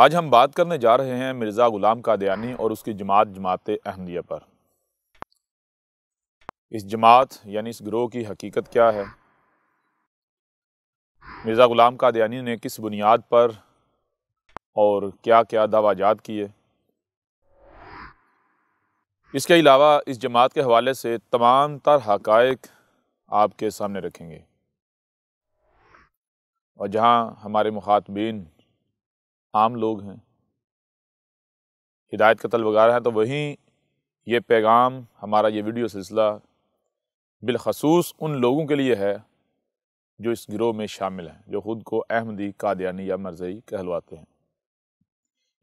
आज हम बात करने जा रहे हैं मिर्ज़ा ग़ुलाम कादयानी और उसकी जमात जमात अहमदिया पर इस जमात यानी इस ग्रोह की हकीकत क्या है मिर्ज़ा ग़ुलाम कादयानी ने किस बुनियाद पर और क्या क्या दावाजात किए इसके अलावा इस जमात के हवाले से तमाम तर हक़ आपके सामने रखेंगे और जहां हमारे मुखातबीन आम लोग हैं हिदायत का तलबगार हैं तो वहीं ये पैगाम हमारा ये वीडियो सिलसिला बिलखसूस उन लोगों के लिए है जो इस गिरोह में शामिल हैं जो ख़ुद को अहमदी कादयानी या मरजई कहलवाते हैं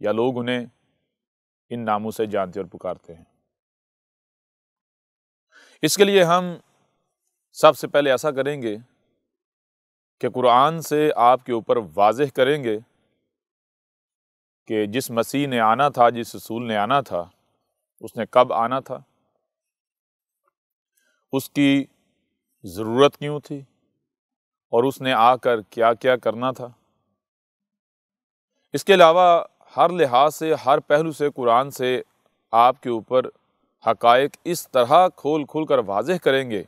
या लोग उन्हें इन नामों से जानते और पुकारते हैं इसके लिए हम सबसे पहले ऐसा करेंगे कि कुरान से आपके ऊपर वाजह करेंगे कि जिस मसीह ने आना था जिस रसूल ने आना था उसने कब आना था उसकी ज़रूरत क्यों थी और उसने आकर क्या क्या करना था इसके अलावा हर लिहाज से हर पहलू से कुरान से आपके ऊपर हकायक इस तरह खोल खोल कर वाज़ करेंगे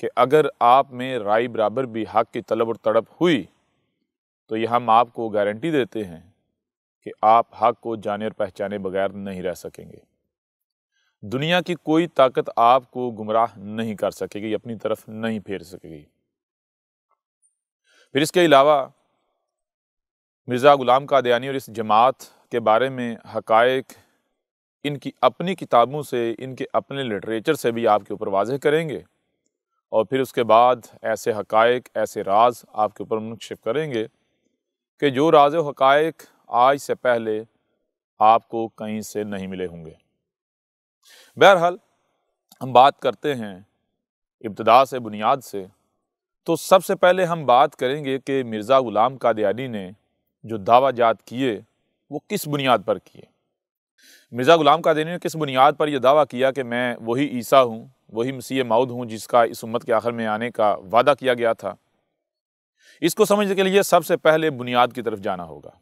कि अगर आप में राय बराबर भी हक़ की तलब और तड़प हुई तो यह हम आपको गारंटी देते हैं कि आप हक को जाने और पहचाने बगैर नहीं रह सकेंगे दुनिया की कोई ताकत आपको गुमराह नहीं कर सकेगी अपनी तरफ नहीं फेर सकेगी फिर इसके अलावा मिर्ज़ा ग़ुलाम कादयानी और इस जमात के बारे में हकायक इनकी अपनी किताबों से इनके अपने लिटरेचर से भी आपके ऊपर वाजह करेंगे और फिर उसके बाद ऐसे हकायक ऐसे राज आपके ऊपर मुनशिफ करेंगे कि जो राज हकायक आज से पहले आपको कहीं से नहीं मिले होंगे बहरहाल हम बात करते हैं इब्तदा से बुनियाद से तो सबसे पहले हम बात करेंगे कि मिर्ज़ा ग़ुलाम कादयानी ने जो दावा जात किए वो किस बुनियाद पर किए मिर्ज़ा ग़ुलाम कादयानी ने किस बुनियाद पर यह दावा किया कि मैं वही ईसा हूँ वही मसीह माउद हूँ जिसका इस उम्मत के आखिर में आने का वादा किया गया था इसको समझने के लिए सबसे पहले बुनियाद की तरफ जाना होगा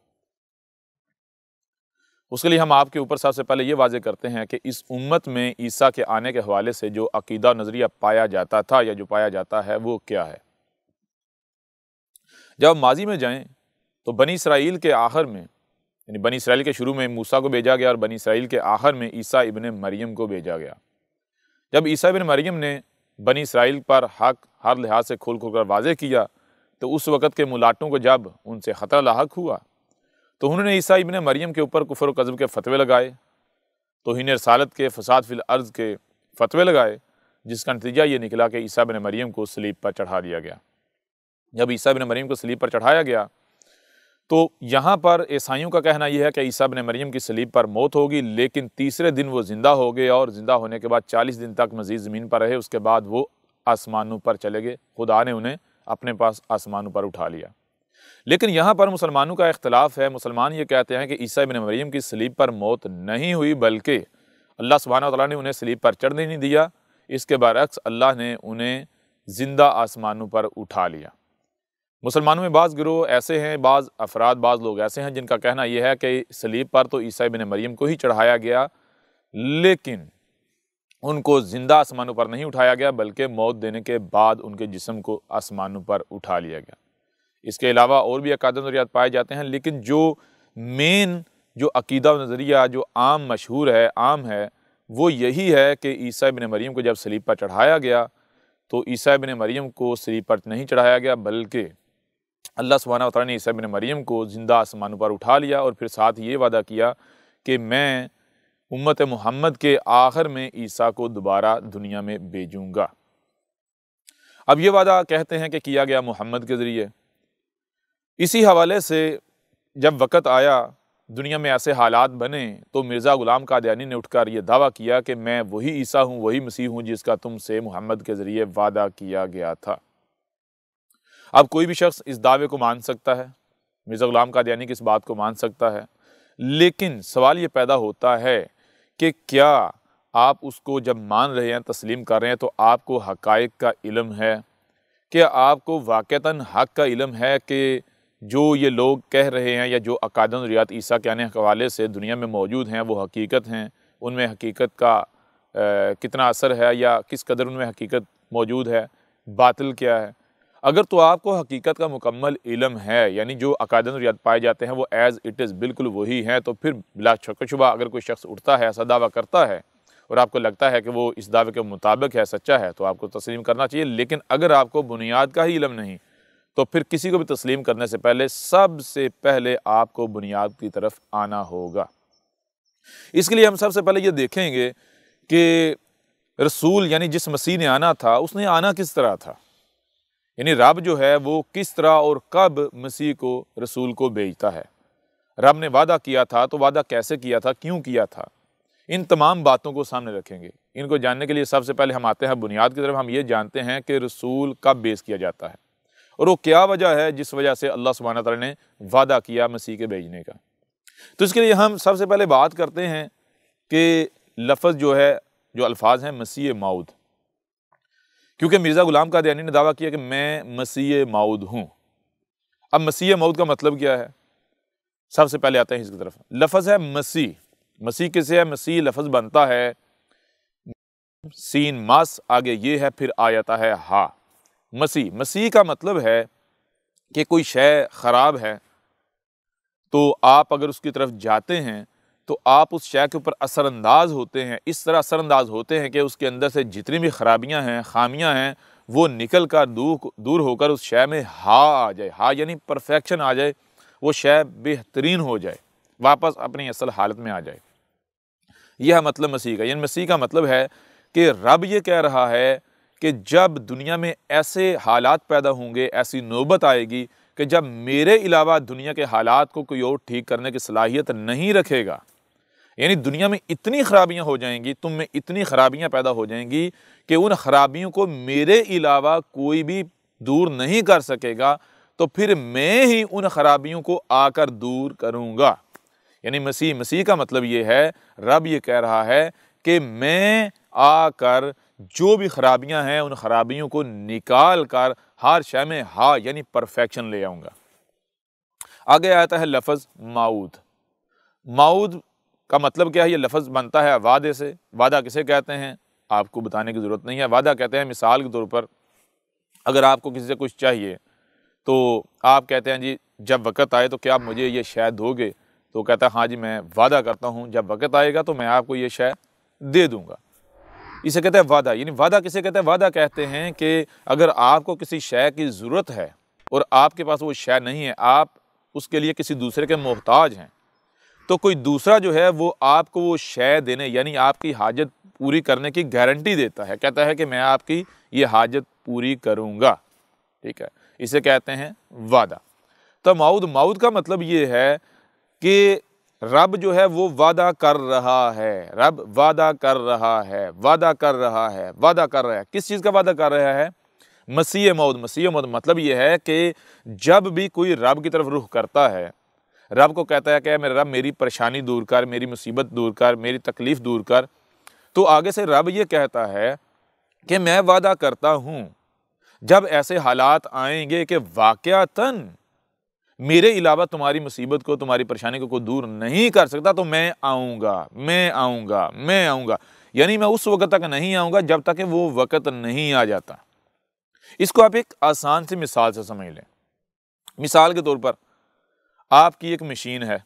उसके लिए हम आपके ऊपर सबसे पहले ये वाजे करते हैं कि इस उम्मत में ईसा के आने के हवाले से जो अकीदा नज़रिया पाया जाता था या जो पाया जाता है वो क्या है जब माजी में जाएं तो बनी इसराइल के आखिर में यानी बनी इसराइल के शुरू में मूसा को भेजा गया और बनी इसराइल के आखिर में ईसा इबन मरियम को भेजा गया जब ईसा इबन मरियम ने बनी इसराइल पर हक हर लिहाज से खोल खोल कर वाजे किया तो उस वक़्त के मुलाटों को जब उनसे ख़तरा लाक हुआ तो उन्होंने ईसा इबन मरियम के ऊपर कुफर कज़ब के फतवे लगाए तोहन रसालत के फसाद फिल अर्ज़ के फतवे लगाए जिसका नतीजा ये निकला कि ईसा बिन मरियम को स्लीप पर चढ़ा दिया गया जब ईसा बिन मरीम को स्लीप पर चढ़ाया गया तो यहाँ पर ईसाइयों का कहना यह है कि ईसा बिन मरीम की स्लीप पर मौत होगी लेकिन तीसरे दिन वो ज़िंदा हो गए और ज़िंदा होने के बाद चालीस दिन तक मज़ीद ज़मीन पर रहे उसके बाद वो आसमानों पर चले गए खुदा ने उन्हें अपने पास आसमानों पर उठा लिया लेकिन यहाँ पर मुसलमानों का इख्तलाफ है मुसलमान ये कहते हैं कि ईसा बिन मरीम की स्लीप पर मौत नहीं हुई बल्कि अल्लाह सुबहाना तौला ने उन्हें स्लीप पर चढ़ने नहीं दिया इसके बरक्स अल्लाह ने उन्हें ज़िंदा आसमानों पर उठा लिया मुसलमानों में बाज़ गिरोह ऐसे हैं बाज़ अफराद बाज़ लोग ऐसे हैं जिनका कहना यह है कि स्लीप पर तो ईसा बिन मरीम को ही चढ़ाया गया लेकिन उनको ज़िंदा आसमानों पर नहीं उठाया गया बल्कि मौत देने के बाद उनके जिसम को आसमानों पर उठा लिया गया इसके अलावा और भी अकाद नज़रियात पाए जाते हैं लेकिन जो मेन जो अकीदा नज़रिया जो आम मशहूर है आम है वो यही है कि ईसा बिन मरीम को जब सलीब पर चढ़ाया गया तो ईसा बिन मरीम को सलीब पर नहीं चढ़ाया गया बल्कि अल्लाह सुबहाना तौर ने ईसा बिन मरीम को ज़िंदा आसमानों पर उठा लिया और फिर साथ ये वादा किया कि मैं उम्मत मोहम्मद के आखिर में ईसा को दोबारा दुनिया में भेजूँगा अब ये वादा कहते हैं कि किया गया मोहम्मद के ज़रिए इसी हवाले से जब वक़्त आया दुनिया में ऐसे हालात बने तो मिर्ज़ा ग़ुलाम कादयानी ने उठकर यह दावा किया कि मैं वही ईसा हूँ वही मसीह हूँ जिसका तुमसे मोहम्मद के ज़रिए वादा किया गया था अब कोई भी शख्स इस दावे को मान सकता है मिर्ज़ा ग़ुलाम कादयानी की इस बात को मान सकता है लेकिन सवाल ये पैदा होता है कि क्या आप उसको जब मान रहे हैं तस्लीम कर रहे हैं तो आपको हक़ का इलम है क्या आपको वाक़ता हक़ का इलम है कि जो ये लोग कह रहे हैं या जो अकादन रियात ईसा के आने के हवाले से दुनिया में मौजूद हैं वो हकीकत हैं उनमें हकीकत का आ, कितना असर है या किस कदर उनमें हकीकत मौजूद है बातिल क्या है अगर तो आपको हकीकत का मुकम्मल इलम है यानी जो अकादन रियात पाए जाते हैं वो एज़ इट इज़ बिल्कुल वही हैं तो फिर बिला शुबा अगर कोई शख्स उठता है ऐसा दावा करता है और आपको लगता है कि वो इस दावे के मुताबिक है सच्चा है तो आपको तस्लीम करना चाहिए लेकिन अगर आपको बुनियाद का ही इलम नहीं तो फिर किसी को भी तस्लीम करने से पहले सबसे पहले आपको बुनियाद की तरफ आना होगा इसके लिए हम सबसे पहले ये देखेंगे कि रसूल यानी जिस मसीह ने आना था उसने आना किस तरह था यानी रब जो है वो किस तरह और कब मसीह को रसूल को भेजता है रब ने वादा किया था तो वादा कैसे किया था क्यों किया था इन तमाम बातों को सामने रखेंगे इनको जानने के लिए सबसे पहले हम आते हैं बुनियाद की तरफ हम ये जानते हैं कि रसूल कब बेस किया जाता है और वो क्या वजह है जिस वजह से अल्लाह सुबहाना तला ने वादा किया मसीह के भेजने का तो इसके लिए हम सबसे पहले बात करते हैं कि लफज जो है जो अल्फाज हैं मसीह माउद क्योंकि मिर्ज़ा ग़ुलाम का दयानी ने दावा किया कि मैं मसीह माऊद हूँ अब मसीह मऊद का मतलब क्या है सबसे पहले आते हैं इसकी तरफ लफज है मसीह मसीह किसे है मसीह लफज बनता है सीन मास आगे ये है फिर आ जाता है हा मसीह मसीह का मतलब है कि कोई शय ख़राब है तो आप अगर उसकी तरफ जाते हैं तो आप उस शय के ऊपर असरअंदाज होते हैं इस तरह असरअंदाज होते हैं कि उसके अंदर से जितनी भी खराबियां हैं खामियां हैं वो निकल कर दूर दूर होकर उस शय में हा आ जाए हा यानी परफेक्शन आ जाए वो शय बेहतरीन हो जाए वापस अपनी असल हालत में आ जाए यह मतलब मसीह का यानी मसीह का मतलब है कि रब ये कह रहा है कि जब दुनिया में ऐसे हालात पैदा होंगे ऐसी नौबत आएगी कि जब मेरे अलावा दुनिया के हालात को कोई और ठीक करने की सलाहियत नहीं रखेगा यानी दुनिया में इतनी ख़राबियाँ हो जाएंगी तुम में इतनी ख़राबियाँ पैदा हो जाएंगी कि उन ख़राबियों को मेरे अलावा कोई भी दूर नहीं कर सकेगा तो फिर मैं ही उन ख़राबियों को आकर दूर करूँगा यानी मसीह मसीह का मतलब ये है रब ये कह रहा है कि मैं आकर जो भी खराबियां हैं उन खराबियों को निकाल कर हर शय में हा यानी परफेक्शन ले आऊँगा आगे आता है लफज माऊद माऊद का मतलब क्या है ये लफज बनता है वादे से वादा किसे कहते हैं आपको बताने की ज़रूरत नहीं है वादा कहते हैं मिसाल के तौर पर अगर आपको किसी से कुछ चाहिए तो आप कहते हैं जी जब वक़्त आए तो क्या आप मुझे ये शय दोगे तो कहता है हाँ जी मैं वादा करता हूँ जब वक़्त आएगा तो मैं आपको ये शय दे दूँगा इसे कहते हैं वादा यानी वादा किसे कहते हैं वादा कहते हैं कि अगर आपको किसी शय की ज़रूरत है और आपके पास वो शय नहीं है आप उसके लिए किसी दूसरे के मोहताज हैं तो कोई दूसरा जो है वो आपको वो शय देने यानी आपकी हाजत पूरी करने की गारंटी देता है कहता है कि मैं आपकी ये हाजत पूरी करूँगा ठीक है इसे कहते हैं वादा तो माउद माउद का मतलब ये है कि रब जो है वो वादा कर रहा है रब वादा कर रहा है वादा कर रहा है वादा कर रहा है किस चीज़ का वादा कर रहा है मसीह मौद मसीह मौद मतलब ये है कि जब भी कोई रब की तरफ रुख करता है रब को कहता है कि मेरे रब मेरी परेशानी दूर कर मेरी मुसीबत दूर कर मेरी तकलीफ़ दूर कर तो आगे से रब ये कहता है कि मैं वादा करता हूँ जब ऐसे हालात आएंगे कि वाक़ता मेरे अलावा तुम्हारी मुसीबत को तुम्हारी परेशानी को कोई दूर नहीं कर सकता तो मैं आऊँगा मैं आऊँगा मैं आऊँगा यानी मैं उस वक्त तक नहीं आऊँगा जब तक वो वक़्त नहीं आ जाता इसको आप एक आसान सी मिसाल से समझ लें मिसाल के तौर पर आपकी एक मशीन है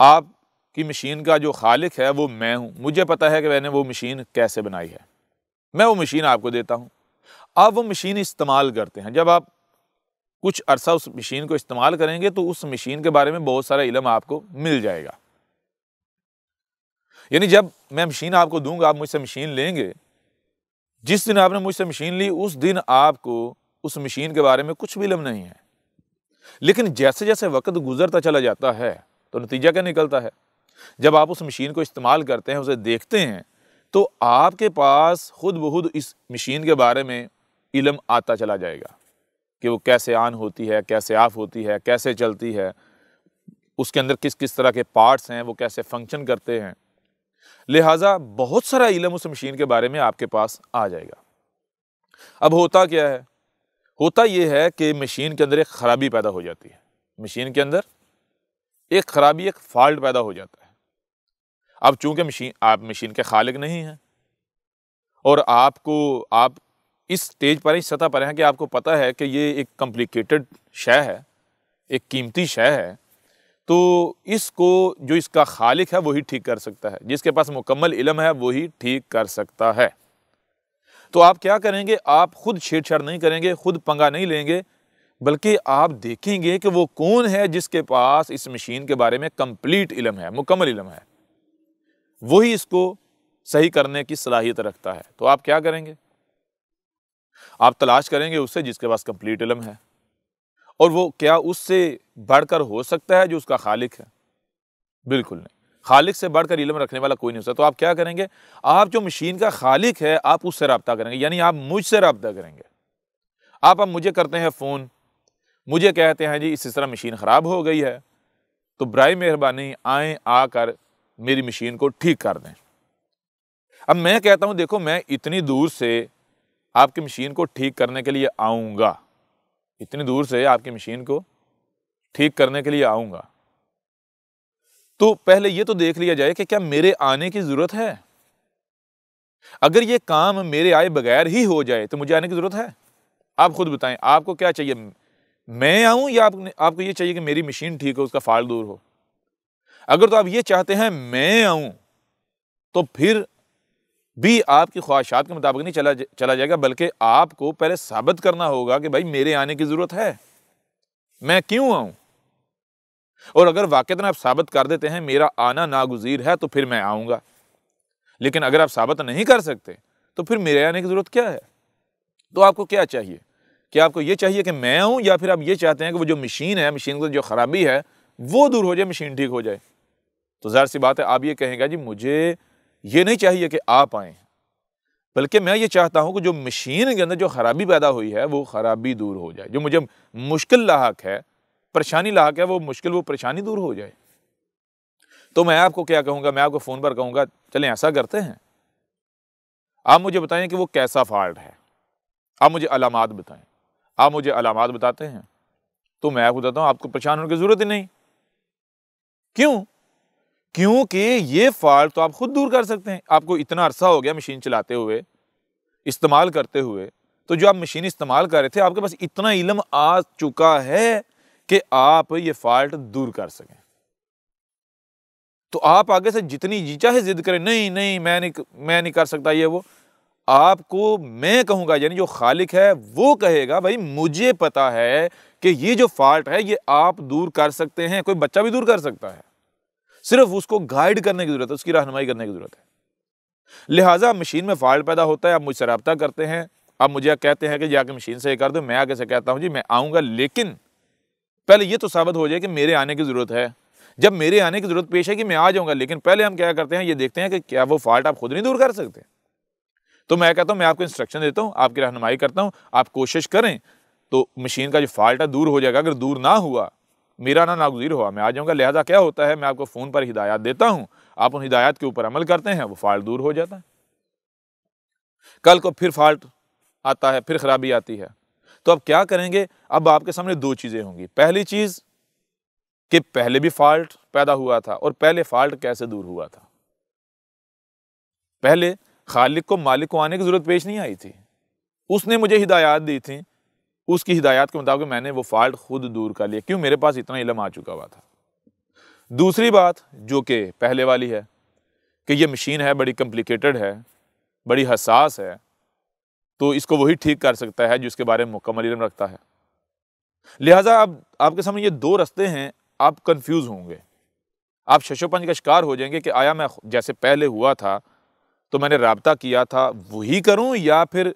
आपकी मशीन का जो खालिक है वो मैं हूँ मुझे पता है कि मैंने वो मशीन कैसे बनाई है मैं वो मशीन आपको देता हूँ आप वो मशीन इस्तेमाल करते हैं जब आप कुछ अरसा उस मशीन को इस्तेमाल करेंगे तो उस मशीन के बारे में बहुत सारा इलम आपको मिल जाएगा यानी जब मैं मशीन आपको दूंगा आप मुझसे मशीन लेंगे जिस दिन आपने मुझसे मशीन ली उस दिन आपको उस मशीन के बारे में कुछ भी इलम नहीं है लेकिन जैसे जैसे वक्त गुजरता चला जाता है तो नतीजा क्या निकलता है जब आप उस मशीन को इस्तेमाल करते हैं उसे देखते हैं तो आपके पास खुद बहुद इस मशीन के बारे में इलम आता चला जाएगा कि वो कैसे आन होती है कैसे ऑफ होती है कैसे चलती है उसके अंदर किस किस तरह के पार्ट्स हैं वो कैसे फंक्शन करते हैं लिहाजा बहुत सारा इलम उस मशीन के बारे में आपके पास आ जाएगा अब होता क्या है होता ये है कि मशीन के अंदर एक ख़राबी पैदा हो जाती है मशीन के अंदर एक ख़राबी एक फॉल्ट पैदा हो जाता है अब चूंकि मशीन आप मशीन के खालिक नहीं हैं और आपको आप इस तेज पर इस सतह पर हैं कि आपको पता है कि ये एक कॉम्प्लिकेटेड शय है एक कीमती शय है तो इसको जो इसका खालिक है वही ठीक कर सकता है जिसके पास मुकम्मल इलम है वही ठीक कर सकता है तो आप क्या करेंगे आप खुद छेड़छाड़ नहीं करेंगे खुद पंगा नहीं लेंगे बल्कि आप देखेंगे कि वो कौन है जिसके पास इस मशीन के बारे में कंप्लीट इलम है मुकम्मल इलम है वही इसको सही करने की सलाहियत रखता है तो आप क्या करेंगे आप तलाश करेंगे उससे जिसके पास कंप्लीट इलम है और वो क्या उससे बढ़कर हो सकता है जो उसका खालिक है बिल्कुल नहीं खालिक से बढ़कर इलम रखने वाला कोई नहीं होता तो आप क्या करेंगे आप जो मशीन का खालिक है आप उससे रबता करेंगे यानी आप मुझसे रबता करेंगे आप अब मुझे करते हैं फ़ोन मुझे कहते हैं जी इस तरह मशीन ख़राब हो गई है तो बर मेहरबानी आए आकर मेरी मशीन को ठीक कर दें अब मैं कहता हूँ देखो मैं इतनी दूर से आपकी मशीन को ठीक करने के लिए आऊँगा इतनी दूर से आपकी मशीन को ठीक करने के लिए आऊँगा तो पहले ये तो देख लिया जाए कि क्या मेरे आने की ज़रूरत है अगर ये काम मेरे आए बगैर ही हो जाए तो मुझे आने की ज़रूरत है आप खुद बताएं आपको क्या चाहिए मैं आऊं या आप, आपको ये चाहिए कि मेरी मशीन ठीक हो उसका फाल दूर हो अगर तो आप ये चाहते हैं मैं आऊं तो फिर भी आपकी ख्वाहिशात के मुताबिक नहीं चला जा, चला जाएगा बल्कि आपको पहले साबित करना होगा कि भाई मेरे आने की ज़रूरत है मैं क्यों आऊँ और अगर वाक़ आप साबित कर देते हैं मेरा आना नागुजीर है तो फिर मैं आऊँगा लेकिन अगर आप साबित नहीं कर सकते तो फिर मेरे आने की ज़रूरत क्या है तो आपको क्या चाहिए क्या आपको ये चाहिए कि मैं आऊँ या फिर आप ये चाहते हैं कि वो जो मशीन है मशीन की जो ख़राबी है वो दूर हो जाए मशीन ठीक हो जाए तो ज़ाहिर सी बात है आप ये कहेंगे जी मुझे ये नहीं चाहिए कि आप आए बल्कि मैं ये चाहता हूँ कि जो मशीन के अंदर जो खराबी पैदा हुई है वो खराबी दूर हो जाए जो मुझे मुश्किल लाक है परेशानी लाक है वो मुश्किल वो परेशानी दूर हो जाए तो मैं आपको क्या कहूँगा मैं आपको फ़ोन पर कहूँगा चलें ऐसा करते हैं आप मुझे बताएं कि वो कैसा फॉल्ट है आप मुझे अलामत बताएं आप मुझे अलामत बताते हैं तो मैं आपको बताता हूँ आपको परेशान होने की ज़रूरत ही नहीं क्यों क्योंकि ये फॉल्ट तो आप ख़ुद दूर कर सकते हैं आपको इतना अरसा हो गया मशीन चलाते हुए इस्तेमाल करते हुए तो जो आप मशीन इस्तेमाल कर रहे थे आपके पास इतना इलम आ चुका है कि आप ये फॉल्ट दूर कर सकें तो आप आगे से जितनी जी चाहे ज़िद करें नहीं नहीं मैं नहीं मैं नहीं कर सकता ये वो आपको मैं कहूँगा यानी जो खालिक है वो कहेगा भाई मुझे पता है कि ये जो फॉल्ट है ये आप दूर कर सकते हैं कोई बच्चा भी दूर कर सकता है सिर्फ उसको गाइड करने की ज़रूरत है उसकी रहनमाई करने की ज़रूरत है लिहाजा मशीन में फॉल्ट पैदा होता है आप मुझसे रबता करते हैं आप मुझे कहते हैं कि जाके मशीन से ये कर दो मैं आगे से कहता हूँ जी मैं आऊँगा लेकिन पहले ये तो साबित हो जाए कि मेरे आने की ज़रूरत है जब मेरे आने की ज़रूरत पेश है कि मैं आ जाऊँगा लेकिन पहले हम क्या करते हैं ये देखते हैं कि क्या वो फॉल्ट आप खुद नहीं दूर कर सकते तो मैं कहता हूँ मैं आपको इंस्ट्रक्शन देता हूँ आपकी रहनमाई करता हूँ आप कोशिश करें तो मशीन का जो फॉल्ट है दूर हो जाएगा अगर दूर ना हुआ मेरा ना नागजीर हुआ मैं आ जाऊँगा लिहाजा क्या होता है मैं आपको फ़ोन पर हिदायत देता हूँ आप उन हिदायत के ऊपर अमल करते हैं वो फाल्ट दूर हो जाता है कल को फिर फाल्ट आता है फिर ख़राबी आती है तो अब क्या करेंगे अब आपके सामने दो चीज़ें होंगी पहली चीज़ कि पहले भी फाल्ट पैदा हुआ था और पहले फाल्ट कैसे दूर हुआ था पहले खालिक को मालिक को आने की ज़रूरत पेश नहीं आई थी उसने मुझे हिदायत दी थी उसकी हिदायत के मुताबिक मैंने वो फॉल्ट खुद दूर कर लिया क्यों मेरे पास इतना इलम आ चुका हुआ था दूसरी बात जो कि पहले वाली है कि ये मशीन है बड़ी कम्प्लिकेटेड है बड़ी हसास है तो इसको वही ठीक कर सकता है जिसके बारे में मुकम्मल इलम रखता है लिहाजा आप आपके सामने ये दो रस्ते हैं आप कन्फ्यूज़ होंगे आप शशोपंज का शिकार हो जाएंगे कि आया मैं जैसे पहले हुआ था तो मैंने रबता किया था वही करूं या फिर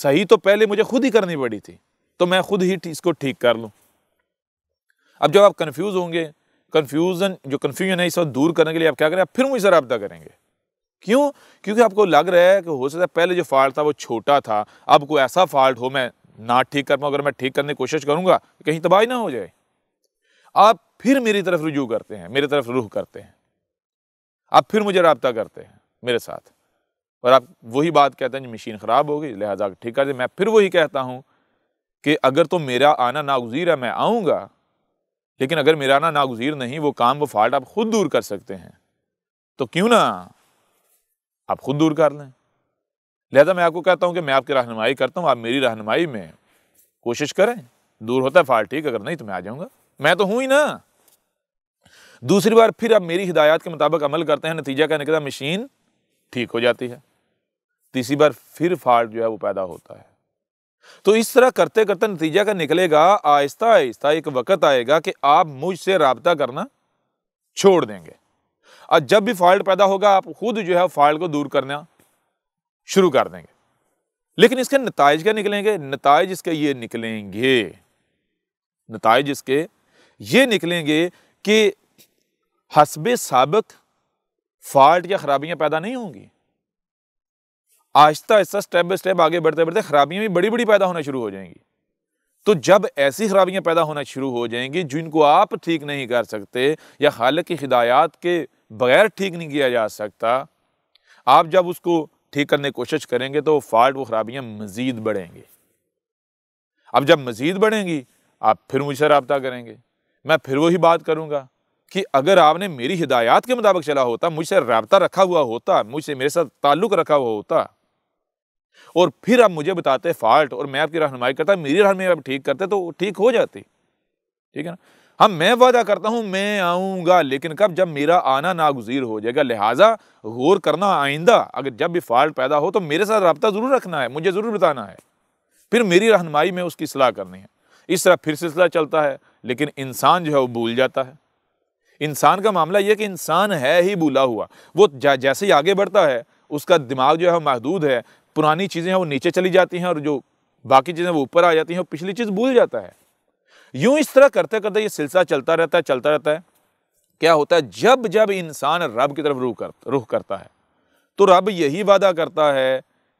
सही तो पहले मुझे खुद ही करनी पड़ी थी तो मैं खुद ही इसको ठीक कर लूँ अब जब आप कन्फ्यूज़ होंगे कन्फ्यूज़न जो कन्फ्यूजन है इस वक्त दूर करने के लिए आप क्या करें आप फिर मुझसे रबा करेंगे क्यों क्योंकि आपको लग रहा है कि हो सकता है पहले जो फॉल्ट था वो छोटा था अब कोई ऐसा फॉल्ट हो मैं ना ठीक कर पाऊँ अगर मैं ठीक करने की कोशिश करूँगा कहीं तबाही ना हो जाए आप फिर मेरी तरफ रुजू करते हैं मेरी तरफ रुख करते हैं आप फिर मुझे रबता करते हैं मेरे साथ और आप वही बात कहते हैं जी मशीन ख़राब हो गई लिहाजा ठीक कर दे मैं फिर वही कहता हूँ कि अगर तो मेरा आना नागजीर है मैं आऊँगा लेकिन अगर मेरा आना नागजीर नहीं वो काम वो फाल्ट आप खुद दूर कर सकते हैं तो क्यों ना आप खुद दूर कर लें लिहाजा मैं आपको कहता हूँ कि मैं आपकी रहनमाई करता हूँ आप मेरी रहनमाई में कोशिश करें दूर होता है फाल्ट ठीक अगर नहीं तो मैं आ जाऊँगा मैं तो हूँ ही ना दूसरी बार फिर आप मेरी हिदायत के मुताबिक अमल करते हैं नतीजा क्या निकलता मशीन ठीक हो जाती है तीसरी बार फिर फाल्ट जो है वो पैदा होता है तो इस तरह करते करते नतीजा का निकलेगा आहिस्ता आहिस्ता एक वक्त आएगा कि आप मुझसे रबता करना छोड़ देंगे और जब भी फॉल्ट पैदा होगा आप खुद जो है फॉल्ट को दूर करना शुरू कर देंगे लेकिन इसके नतज क्या निकलेंगे नतज इसके ये निकलेंगे नतज इसके ये निकलेंगे कि हसब सबक फॉल्ट या खराबियां पैदा नहीं होंगी आहिस्ता आहिस्ता स्टेप बाई स्टेप आगे बढ़ते बढ़ते खराबियाँ भी बड़ी बड़ी पैदा होना शुरू हो जाएंगी तो जब ऐसी खराबियाँ पैदा होना शुरू हो जाएंगी जिनको आप ठीक नहीं कर सकते या हाल की हिदायत के बगैर ठीक नहीं किया जा सकता आप जब उसको ठीक करने की कोशिश करेंगे तो फॉल्ट वो खराबियाँ मज़ीद बढ़ेंगे अब जब मज़ीद बढ़ेंगी आप फिर मुझसे रबता करेंगे मैं फिर वही बात करूँगा कि अगर आपने मेरी हिदायत के मुताबिक चला होता मुझसे रबता रखा हुआ होता मुझसे मेरे साथ ताल्लुक़ रखा हुआ होता और फिर आप मुझे बताते फॉल्ट और मैं आपकी रहनमाई करता मेरी रहनमाई आप ठीक करते तो ठीक हो जाती ठीक है ना हम हाँ, मैं वादा करता हूँ मैं आऊँगा लेकिन कब जब मेरा आना नागजीर हो जाएगा लिहाजा गौर करना आइंदा अगर जब भी फॉल्ट पैदा हो तो मेरे साथ रबता ज़रूर रखना है मुझे ज़रूर बताना है फिर मेरी रहनमाई में उसकी सलाह करनी है इस तरह फिर सिलसिला चलता है लेकिन इंसान जो है वो भूल जाता है इंसान का मामला यह कि इंसान है ही भूला हुआ वो जैसे ही आगे बढ़ता है उसका दिमाग जो है महदूद है पुरानी चीज़ें हैं वो नीचे चली जाती हैं और जो बाकी चीज़ें वो ऊपर आ जाती हैं और पिछली चीज़ भूल जाता है यूँ इस तरह करते करते ये सिलसिला चलता रहता है चलता रहता है क्या होता है जब जब इंसान रब की तरफ रुख कर रुख करता है तो रब यही वादा करता है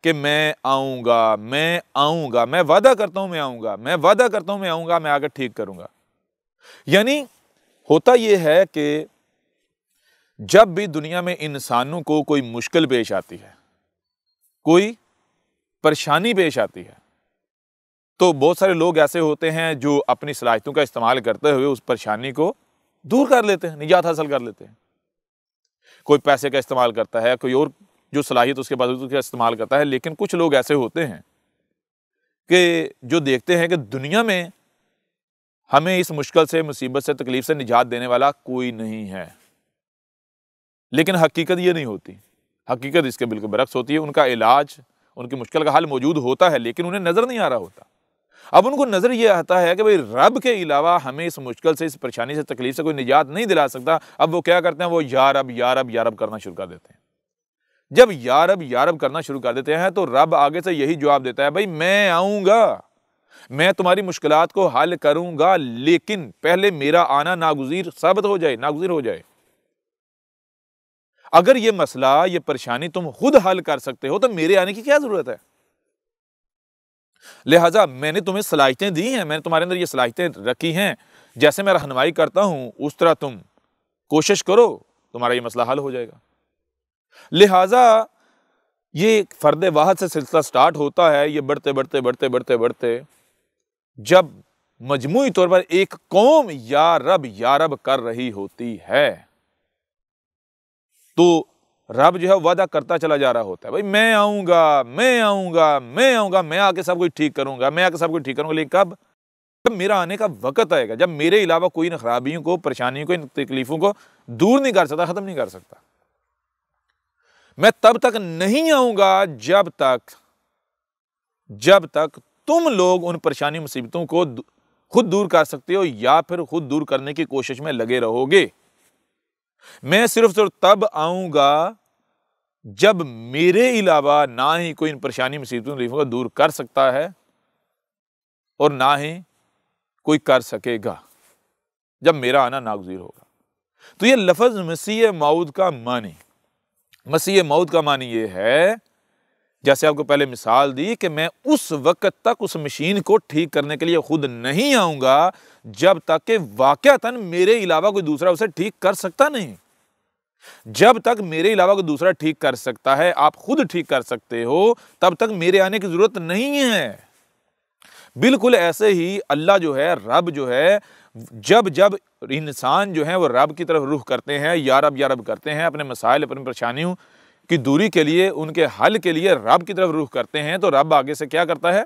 कि मैं आऊँगा मैं आऊँगा मैं वादा करता हूँ मैं आऊँगा मैं वादा करता हूँ मैं आऊँगा मैं आकर ठीक करूँगा यानी होता ये है कि जब भी दुनिया में इंसानों को कोई मुश्किल पेश आती है कोई परेशानी पेश आती है तो बहुत सारे लोग ऐसे होते हैं जो अपनी सलाहितों का इस्तेमाल करते हुए उस परेशानी को दूर कर लेते हैं निजात हासिल कर लेते हैं कोई पैसे का इस्तेमाल करता है कोई और जो सलाहियत उसके बाद उसका इस्तेमाल करता है लेकिन कुछ लोग ऐसे होते हैं कि जो देखते हैं कि दुनिया में हमें इस मुश्किल से मुसीबत से तकलीफ़ से निजात देने वाला कोई नहीं है लेकिन हकीकत ये नहीं होती हकीकत इसके बिल्कुल बरक्स होती है उनका इलाज उनकी मुश्किल का हल मौजूद होता है लेकिन उन्हें नज़र नहीं आ रहा होता अब उनको नज़र ये आता है कि भाई रब के अलावा हमें इस मुश्किल से इस परेशानी से तकलीफ से कोई निजात नहीं दिला सकता अब वो क्या करते हैं वो यारब यारब यारब करना शुरू कर देते हैं जब यारब यारब करना शुरू कर देते हैं तो रब आगे से यही जवाब देता है भाई मैं आऊँगा मैं तुम्हारी मुश्किल को हल करूँगा लेकिन पहले मेरा आना नागुजीर साबित हो जाए नागुजीर हो जाए अगर ये मसला ये परेशानी तुम खुद हल कर सकते हो तो मेरे आने की क्या ज़रूरत है लिहाजा मैंने तुम्हें सलाहितें दी हैं मैंने तुम्हारे अंदर ये सलाहितें रखी हैं जैसे मैं रहनमाई करता हूं उस तरह तुम कोशिश करो तुम्हारा ये मसला हल हो जाएगा लिहाजा ये फ़र्द वाहद से सिलसिला स्टार्ट होता है ये बढ़ते बढ़ते बढ़ते बढ़ते बढ़ते जब मजमू तौर पर एक कौम या रब या रब कर रही होती है तो रब जो है वादा करता चला जा रहा होता है भाई मैं आऊँगा मैं आऊंगा मैं आऊंगा मैं आके सब कुछ ठीक करूंगा मैं आके सब कुछ ठीक करूंगा लेकिन कब जब मेरा आने का वक्त आएगा जब मेरे अलावा कोई इन खराबियों को परेशानियों को इन तकलीफ़ों को दूर नहीं कर सकता ख़त्म नहीं कर सकता मैं तब तक नहीं आऊंगा जब तक जब तक तुम लोग उन परेशानी मुसीबतों को खुद दूर कर सकते हो या फिर खुद दूर करने की कोशिश में लगे रहोगे मैं सिर्फ और तो तब आऊँगा जब मेरे अलावा ना ही कोई इन परेशानी मुसीबतों तकलीफों को दूर कर सकता है और ना ही कोई कर सकेगा जब मेरा आना नागजीर होगा तो ये लफज मसीह मऊद का मानी मसीह मऊद का मानी ये है जैसे आपको पहले मिसाल दी कि मैं उस वक्त तक उस मशीन को ठीक करने के लिए खुद नहीं आऊँगा जब तक कि वाक़ता मेरे अलावा कोई दूसरा उसे ठीक कर सकता नहीं जब तक मेरे अलावा कोई दूसरा ठीक कर सकता है आप खुद ठीक कर सकते हो तब तक मेरे आने की ज़रूरत नहीं है बिल्कुल ऐसे ही अल्लाह जो है रब जो है जब जब इंसान जो है वो रब की तरफ रुख करते हैं या रब या रब करते हैं अपने मसाइल अपनी परेशानियों की दूरी के लिए उनके हल के लिए रब की तरफ रुख करते हैं तो रब आगे से क्या करता है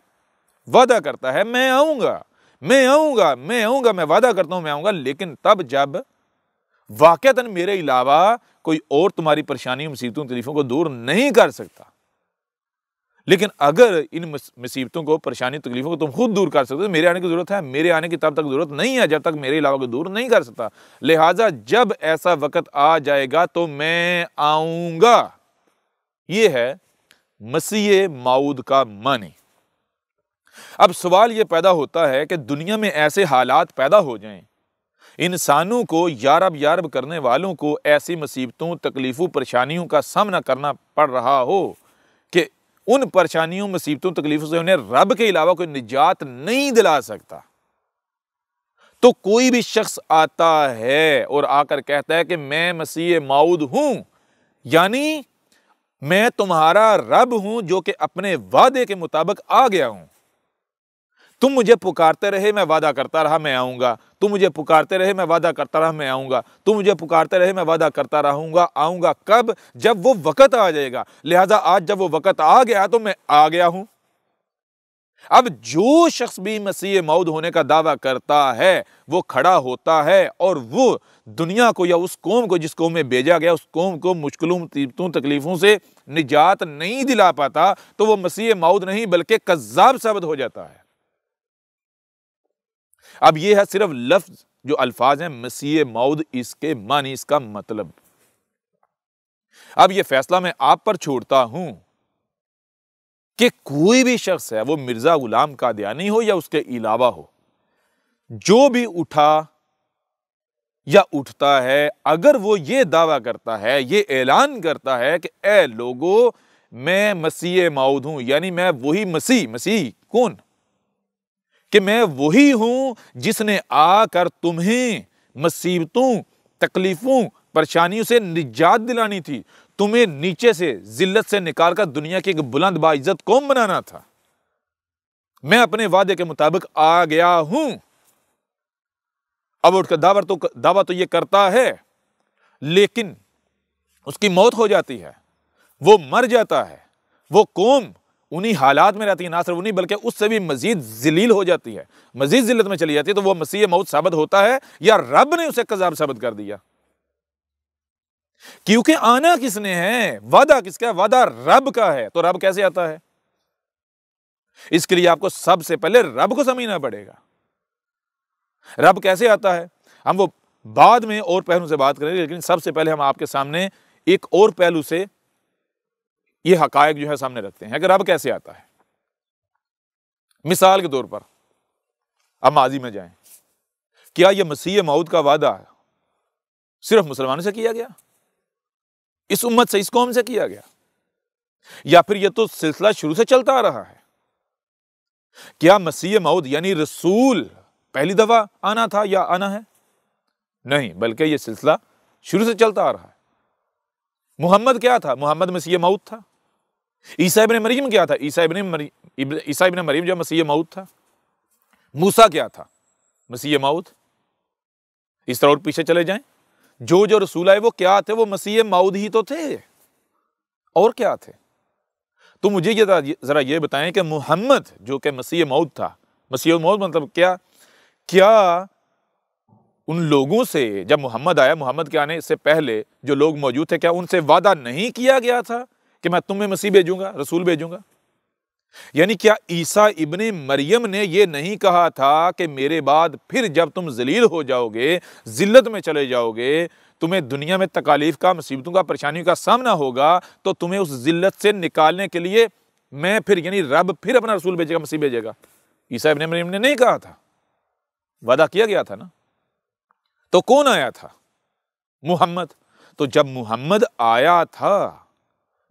वादा करता है मैं आऊँगा मैं आऊँगा मैं आऊँगा मैं वादा करता हूँ मैं आऊँगा लेकिन तब जब वाक़ता मेरे अलावा कोई और तुम्हारी परेशानी मुसीबतों तकलीफ़ों को दूर नहीं कर सकता लेकिन अगर इन मुसीबतों को परेशानी तकलीफ़ों को तुम खुद दूर कर सकते हो तो मेरे आने की ज़रूरत है मेरे आने की तब तक ज़रूरत नहीं है जब तक मेरे अलावा को दूर नहीं कर सकता लिहाजा जब ऐसा वक्त आ जाएगा तो मैं आऊँगा ये है मसीह माऊद का माने अब सवाल ये पैदा होता है कि दुनिया में ऐसे हालात पैदा हो जाएं इंसानों को यारब यारब करने वालों को ऐसी मुसीबतों तकलीफ़ों परेशानियों का सामना करना पड़ रहा हो कि उन परेशानियों मुसीबतों तकलीफ़ों से उन्हें रब के अलावा कोई निजात नहीं दिला सकता तो कोई भी शख्स आता है और आकर कहता है कि मैं मसीह माऊद हूँ यानी मैं तुम्हारा रब हूं जो कि अपने वादे के मुताबिक आ गया हूं तुम मुझे पुकारते रहे मैं वादा करता रहा मैं आऊँगा तुम मुझे पुकारते रहे मैं वादा करता रहा मैं आऊँगा तुम मुझे पुकारते रहे मैं वादा करता रहूँगा आऊँगा कब जब वो वक़्त आ जाएगा लिहाजा आज जब वो वक़्त आ गया तो मैं आ गया हूँ अब जो शख्स भी मसीह मऊद होने का दावा करता है वो खड़ा होता है और वो दुनिया को या उस कौम को जिस कौम में भेजा गया उस कौम को मुश्किलों तीबतों तकलीफ़ों से निजात नहीं दिला पाता तो वो मसीह मऊद नहीं बल्कि कज्जाब साबित हो जाता है अब ये है सिर्फ लफ्ज़ जो अल्फाज हैं मसीह मऊद इसके मानी इसका मतलब अब ये फैसला मैं आप पर छोड़ता हूं कि कोई भी शख्स है वो मिर्ज़ा ग़ुलाम कादयानी हो या उसके अलावा हो जो भी उठा या उठता है अगर वो ये दावा करता है ये ऐलान करता है कि ए लोगो मैं मसीह माउद हूं यानी मैं वही मसीह मसीह कौन कि मैं वही हूं जिसने आकर तुम्हें मुसीबतों तकलीफ़ों परेशानियों से निजात दिलानी थी तुम्हें नीचे से जिल्लत से निकालकर दुनिया की एक बुलंद बाइज्जत कौम बनाना था मैं अपने वादे के मुताबिक आ गया हूं अब उठकर दावा तो दावा तो यह करता है लेकिन उसकी मौत हो जाती है वो मर जाता है वो कौम उन्हीं हालात में रहती है ना सिर्फ उन्हीं बल्कि उससे भी मजीद जलील हो जाती है मजीद जिल्लत में चली जाती है तो वो मसीह मौत साबित होता है या रब ने उसे कजाब साबित कर दिया क्योंकि आना किसने है वादा किसका है वादा रब का है तो रब कैसे आता है इसके लिए आपको सबसे पहले रब को समझना पड़ेगा रब कैसे आता है हम वो बाद में और पहलू से बात करेंगे लेकिन सबसे पहले हम आपके सामने एक और पहलू से ये हकायक जो है सामने रखते हैं अगर रब कैसे आता है मिसाल के तौर पर अब माजी में जाएं क्या यह मसीह मऊद का वादा सिर्फ मुसलमानों से किया गया इस उम्मत से इस कौम से किया गया या फिर यह तो सिलसिला शुरू से चलता आ रहा है क्या मसीह मऊद यानी रसूल पहली दफ़ा आना था या आना है नहीं बल्कि यह सिलसिला शुरू से चलता आ रहा है मोहम्मद क्या था मोहम्मद मसीह मऊद था ईसा इबन मरीम क्या था ईसा इबन ईसा इबन मरीम जो मसीह मऊद था मूसा क्या था मसीह मऊद इस तरह और पीछे चले जाएं जो जो रसूल आए वो क्या थे वो मसीह माउद ही तो थे और क्या थे तो मुझे ये ज़रा ये बताएं कि मोहम्मद जो कि मसीह मऊद था मसीह मऊद मतलब क्या क्या उन लोगों से जब मोहम्मद आया मोहम्मद के आने से पहले जो लोग मौजूद थे क्या उनसे वादा नहीं किया गया था कि मैं तुम्हें मसीह भेजूंगा रसूल भेजूंगा यानी क्या ईसा इबन मरियम ने यह नहीं कहा था कि मेरे बाद फिर जब तुम जलील हो जाओगे ज़िल्लत में चले जाओगे तुम्हें दुनिया में तकालीफ का मुसीबतों का परेशानियों का सामना होगा तो तुम्हें उस ज़िल्लत से निकालने के लिए मैं फिर यानी रब फिर अपना रसूल भेजेगा मसीह भेजेगा ईसा इबन मरियम ने नहीं कहा था वादा किया गया था ना तो कौन आया था मुहम्मद तो जब मुहम्मद आया था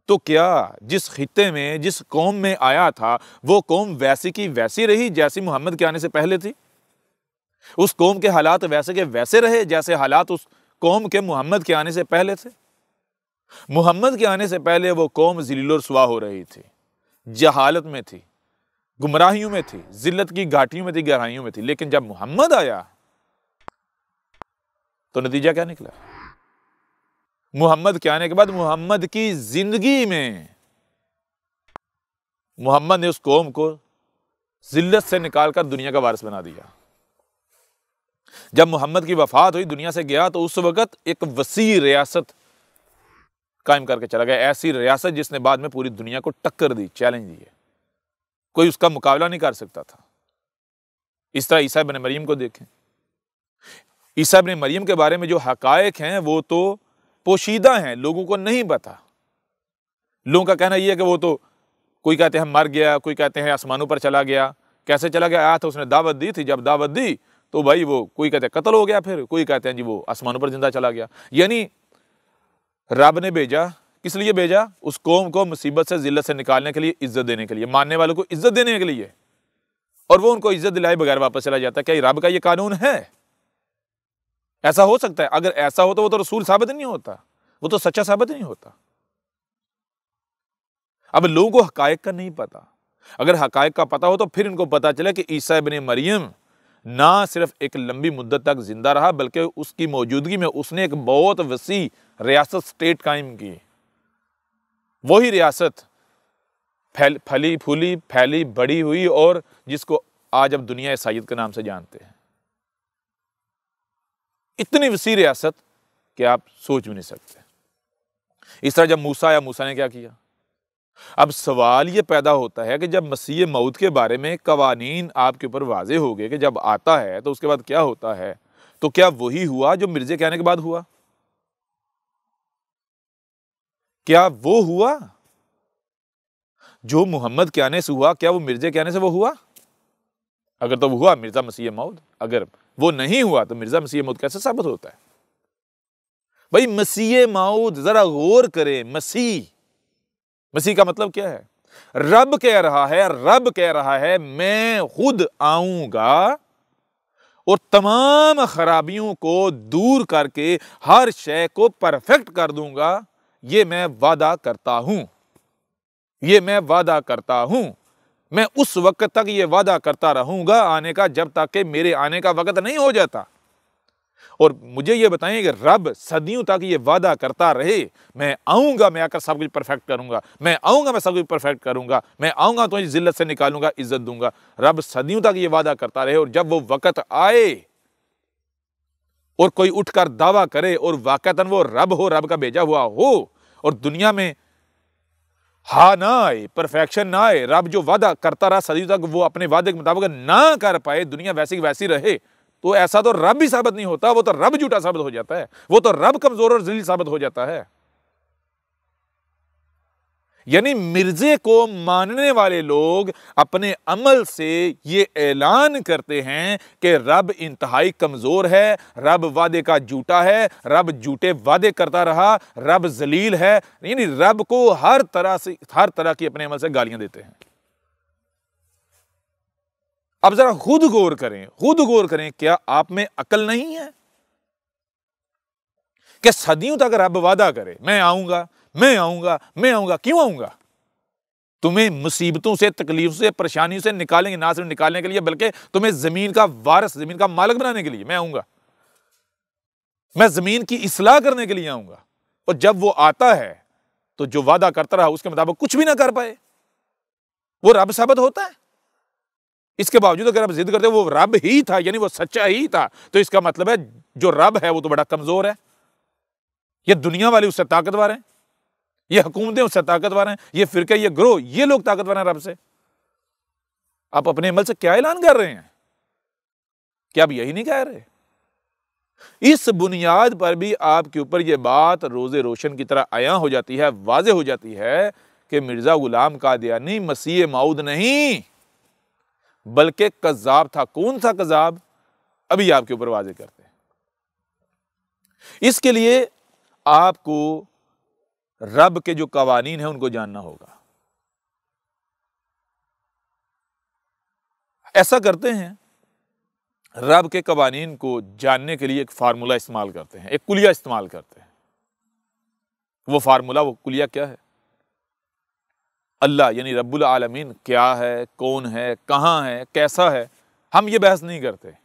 तो क्या जिस खत्े में जिस कौम में आया था वो कौम वैसी की वैसी रही जैसी मोहम्मद के आने से पहले थी उस कौम के हालात वैसे के वैसे रहे जैसे हालात उस कौम के मोहम्मद के आने से पहले थे मोहम्मद के आने से पहले वो कौम जलील रसवा हो रही थी जहालत में थी गुमराहियों में थी जिल्लत की घाटियों में थी गहराइयों में थी लेकिन जब मोहम्मद आया तो नतीजा क्या निकला मोहम्मद के आने के बाद मोहम्मद की ज़िंदगी में मोहम्मद ने उस कौम को ज़िल्लत से निकालकर दुनिया का वारिस बना दिया जब मोहम्मद की वफात हुई दुनिया से गया तो उस वक़्त एक वसी रियासत कायम करके चला गया ऐसी रियासत जिसने बाद में पूरी दुनिया को टक्कर दी चैलेंज दिए कोई उसका मुकाबला नहीं कर सकता था इस तरह ईसा बन मरियम को देखें ईसा बन मरियम के बारे में जो हकायक हैं वो तो पोशीदा हैं लोगों को नहीं पता लोगों का कहना यह है कि वो तो कोई कहते हैं मर गया कोई कहते हैं आसमानों पर चला गया कैसे चला गया आया था उसने दावत दी थी जब दावत दी तो भाई वो कोई कहते हैं कत्ल हो गया फिर कोई कहते हैं जी वो आसमानों पर जिंदा चला गया यानी रब ने भेजा किस लिए भेजा उस कौम को मुसीबत से जिल्लत से निकालने के लिए इज्जत देने के लिए मानने वालों को इज्जत देने के लिए और वो उनको इज्जत दिलाए बगैर वापस चला जाता है क्या रब का ये कानून है ऐसा हो सकता है अगर ऐसा हो तो वो तो रसूल साबित नहीं होता वो तो सच्चा साबित नहीं होता अब लोगों को हकायक का नहीं पता अगर हकायक का पता हो तो फिर इनको पता चला कि ईसा बिन मरियम ना सिर्फ एक लंबी मुद्दत तक जिंदा रहा बल्कि उसकी मौजूदगी में उसने एक बहुत वसी रियासत स्टेट कायम की वही रियासत फैल फली फूली फैली बड़ी हुई और जिसको आज अब दुनिया ईसाइत के नाम से जानते हैं इतनी वसी रियासत कि आप सोच भी नहीं सकते इस तरह जब मूसा या मूसा ने क्या किया अब सवाल ये पैदा होता है कि जब मसीह मऊद के बारे में कवानीन आपके ऊपर वाजे हो गए कि जब आता है तो उसके बाद क्या होता है तो क्या वही हुआ जो मिर्जे कहने के बाद हुआ क्या वो हुआ जो मोहम्मद के आने से हुआ क्या वो मिर्जे के आने से वो हुआ अगर तो हुआ मिर्जा मसीह मऊद अगर वो नहीं हुआ तो मिर्ज़ा मसीह मऊद कैसे साबित होता है भाई मसीह मऊद ज़रा गौर करें मसीह मसीह का मतलब क्या है रब कह रहा है रब कह रहा है मैं खुद आऊंगा और तमाम खराबियों को दूर करके हर शय को परफेक्ट कर दूंगा ये मैं वादा करता हूं ये मैं वादा करता हूं मैं उस वक्त तक ये वादा करता रहूंगा आने का जब तक के मेरे आने का वक्त नहीं हो जाता और मुझे ये बताएं कि रब सदियों तक ये वादा करता रहे मैं आऊंगा मैं आकर सब कुछ परफेक्ट करूंगा मैं आऊंगा मैं सब कुछ परफेक्ट करूंगा मैं आऊंगा तो जिल्लत से निकालूंगा इज्जत दूंगा रब सदियों तक ये वादा करता रहे और जब वो वक़्त आए और कोई उठकर दावा करे और वाकता वो रब हो रब का भेजा हुआ हो और दुनिया में हा ना आए परफेक्शन ना आए रब जो वादा करता रहा सदी तक वो अपने वादे के मुताबिक ना कर पाए दुनिया वैसी वैसी रहे तो ऐसा तो रब ही साबित नहीं होता वो तो रब झूठा साबित हो जाता है वो तो रब कमज़ोर और जलील साबित हो जाता है यानी मिर्जे को मानने वाले लोग अपने अमल से ये ऐलान करते हैं कि रब इंतहाई कमज़ोर है रब वादे का जूटा है रब जूटे वादे करता रहा रब जलील है यानी रब को हर तरह से हर तरह की अपने अमल से गालियां देते हैं अब जरा खुद गौर करें खुद गौर करें क्या आप में अकल नहीं है कि सदियों तक रब वादा करे मैं आऊंगा मैं आऊंगा मैं आऊंगा क्यों आऊंगा तुम्हें मुसीबतों से तकलीफ से परेशानी से निकालेंगे ना सिर्फ निकालने के लिए बल्कि तुम्हें ज़मीन का वारस ज़मीन का मालक बनाने के लिए मैं आऊंगा मैं ज़मीन की असलाह करने के लिए आऊंगा और जब वो आता है तो जो वादा करता रहा उसके मुताबिक कुछ भी ना कर पाए वो रब साबित होता है इसके बावजूद अगर आप जिद करते वो रब ही था यानी वो सच्चा ही था तो इसका मतलब है जो रब है वो तो बड़ा कमज़ोर है ये दुनिया वाले उससे ताकतवर हैं ये हुकूमतें उससे ताकतवर हैं ये फ़िरके ये ग्रोह ये लोग ताकतवर हैं रब से आप अपने अमल से क्या ऐलान कर रहे हैं क्या आप यही नहीं कह रहे इस बुनियाद पर भी आपके ऊपर ये बात रोजे रोशन की तरह आया हो जाती है वाजे हो जाती है कि मिर्ज़ा ग़ुलाम कादियानी मसीह माऊद नहीं बल्कि कज़ाब था कौन था कज़ाब अभी आपके ऊपर वाजे करते हैं इसके लिए आपको रब के जो कवानीन हैं उनको जानना होगा ऐसा करते हैं रब के कवानीन को जानने के लिए एक फार्मूला इस्तेमाल करते हैं एक कुलिया इस्तेमाल करते हैं वो फार्मूला वो कुलिया क्या है अल्लाह यानी रब्बुल आलमीन क्या है कौन है कहाँ है कैसा है हम ये बहस नहीं करते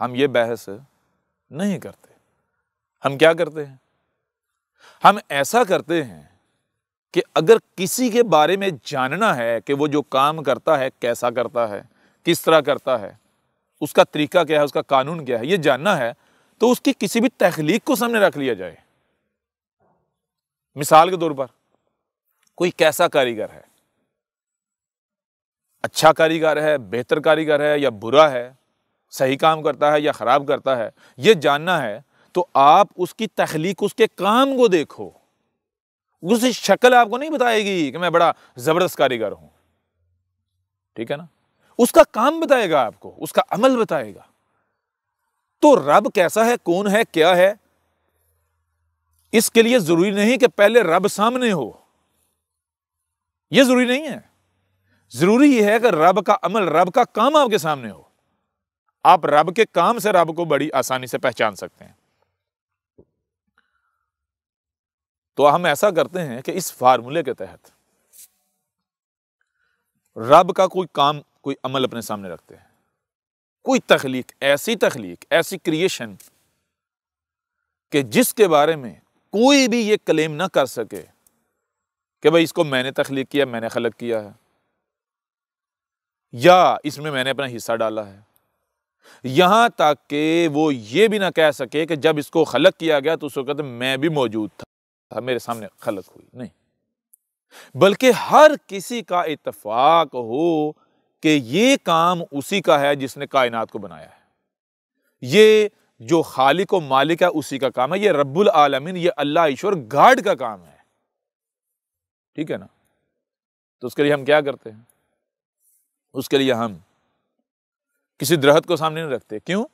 हम ये बहस नहीं करते हम क्या करते हैं हम ऐसा करते हैं कि अगर किसी के बारे में जानना है कि वो जो काम करता है कैसा करता है किस तरह करता है उसका तरीका क्या है उसका कानून क्या है ये जानना है तो उसकी किसी भी तख्लीक को सामने रख लिया जाए मिसाल के तौर पर कोई कैसा कारीगर है अच्छा कारीगर है बेहतर कारीगर है या बुरा है सही काम करता है या ख़राब करता है ये जानना है तो आप उसकी तख्लीक उसके काम को देखो उसकी शक्ल आपको नहीं बताएगी कि मैं बड़ा ज़बरदस्त कारीगर हूं ठीक है ना उसका काम बताएगा आपको उसका अमल बताएगा तो रब कैसा है कौन है क्या है इसके लिए ज़रूरी नहीं कि पहले रब सामने हो यह ज़रूरी नहीं है ज़रूरी यह है कि रब का अमल रब का काम आपके सामने हो आप रब के काम से रब को बड़ी आसानी से पहचान सकते हैं तो हम ऐसा करते हैं कि इस फार्मूले के तहत रब का कोई काम कोई अमल अपने सामने रखते हैं कोई तख्लीक ऐसी तखलीक ऐसी क्रिएशन कि जिसके बारे में कोई भी ये क्लेम ना कर सके कि भाई इसको मैंने तख्लीक किया मैंने खलक किया है या इसमें मैंने अपना हिस्सा डाला है यहां तक कि वो ये भी ना कह सके कि जब इसको खलक किया गया तो उस वक्त मैं भी मौजूद था था मेरे सामने खलत हुई नहीं बल्कि हर किसी का इतफाक हो कि ये काम उसी का है जिसने कायनात को बनाया है ये जो खालिक व मालिक है उसी का काम है ये रब्बुल आलमीन ये अल्लाह ईश्वर गाड का काम है ठीक है ना तो उसके लिए हम क्या करते हैं उसके लिए हम किसी दरहत को सामने नहीं रखते क्यों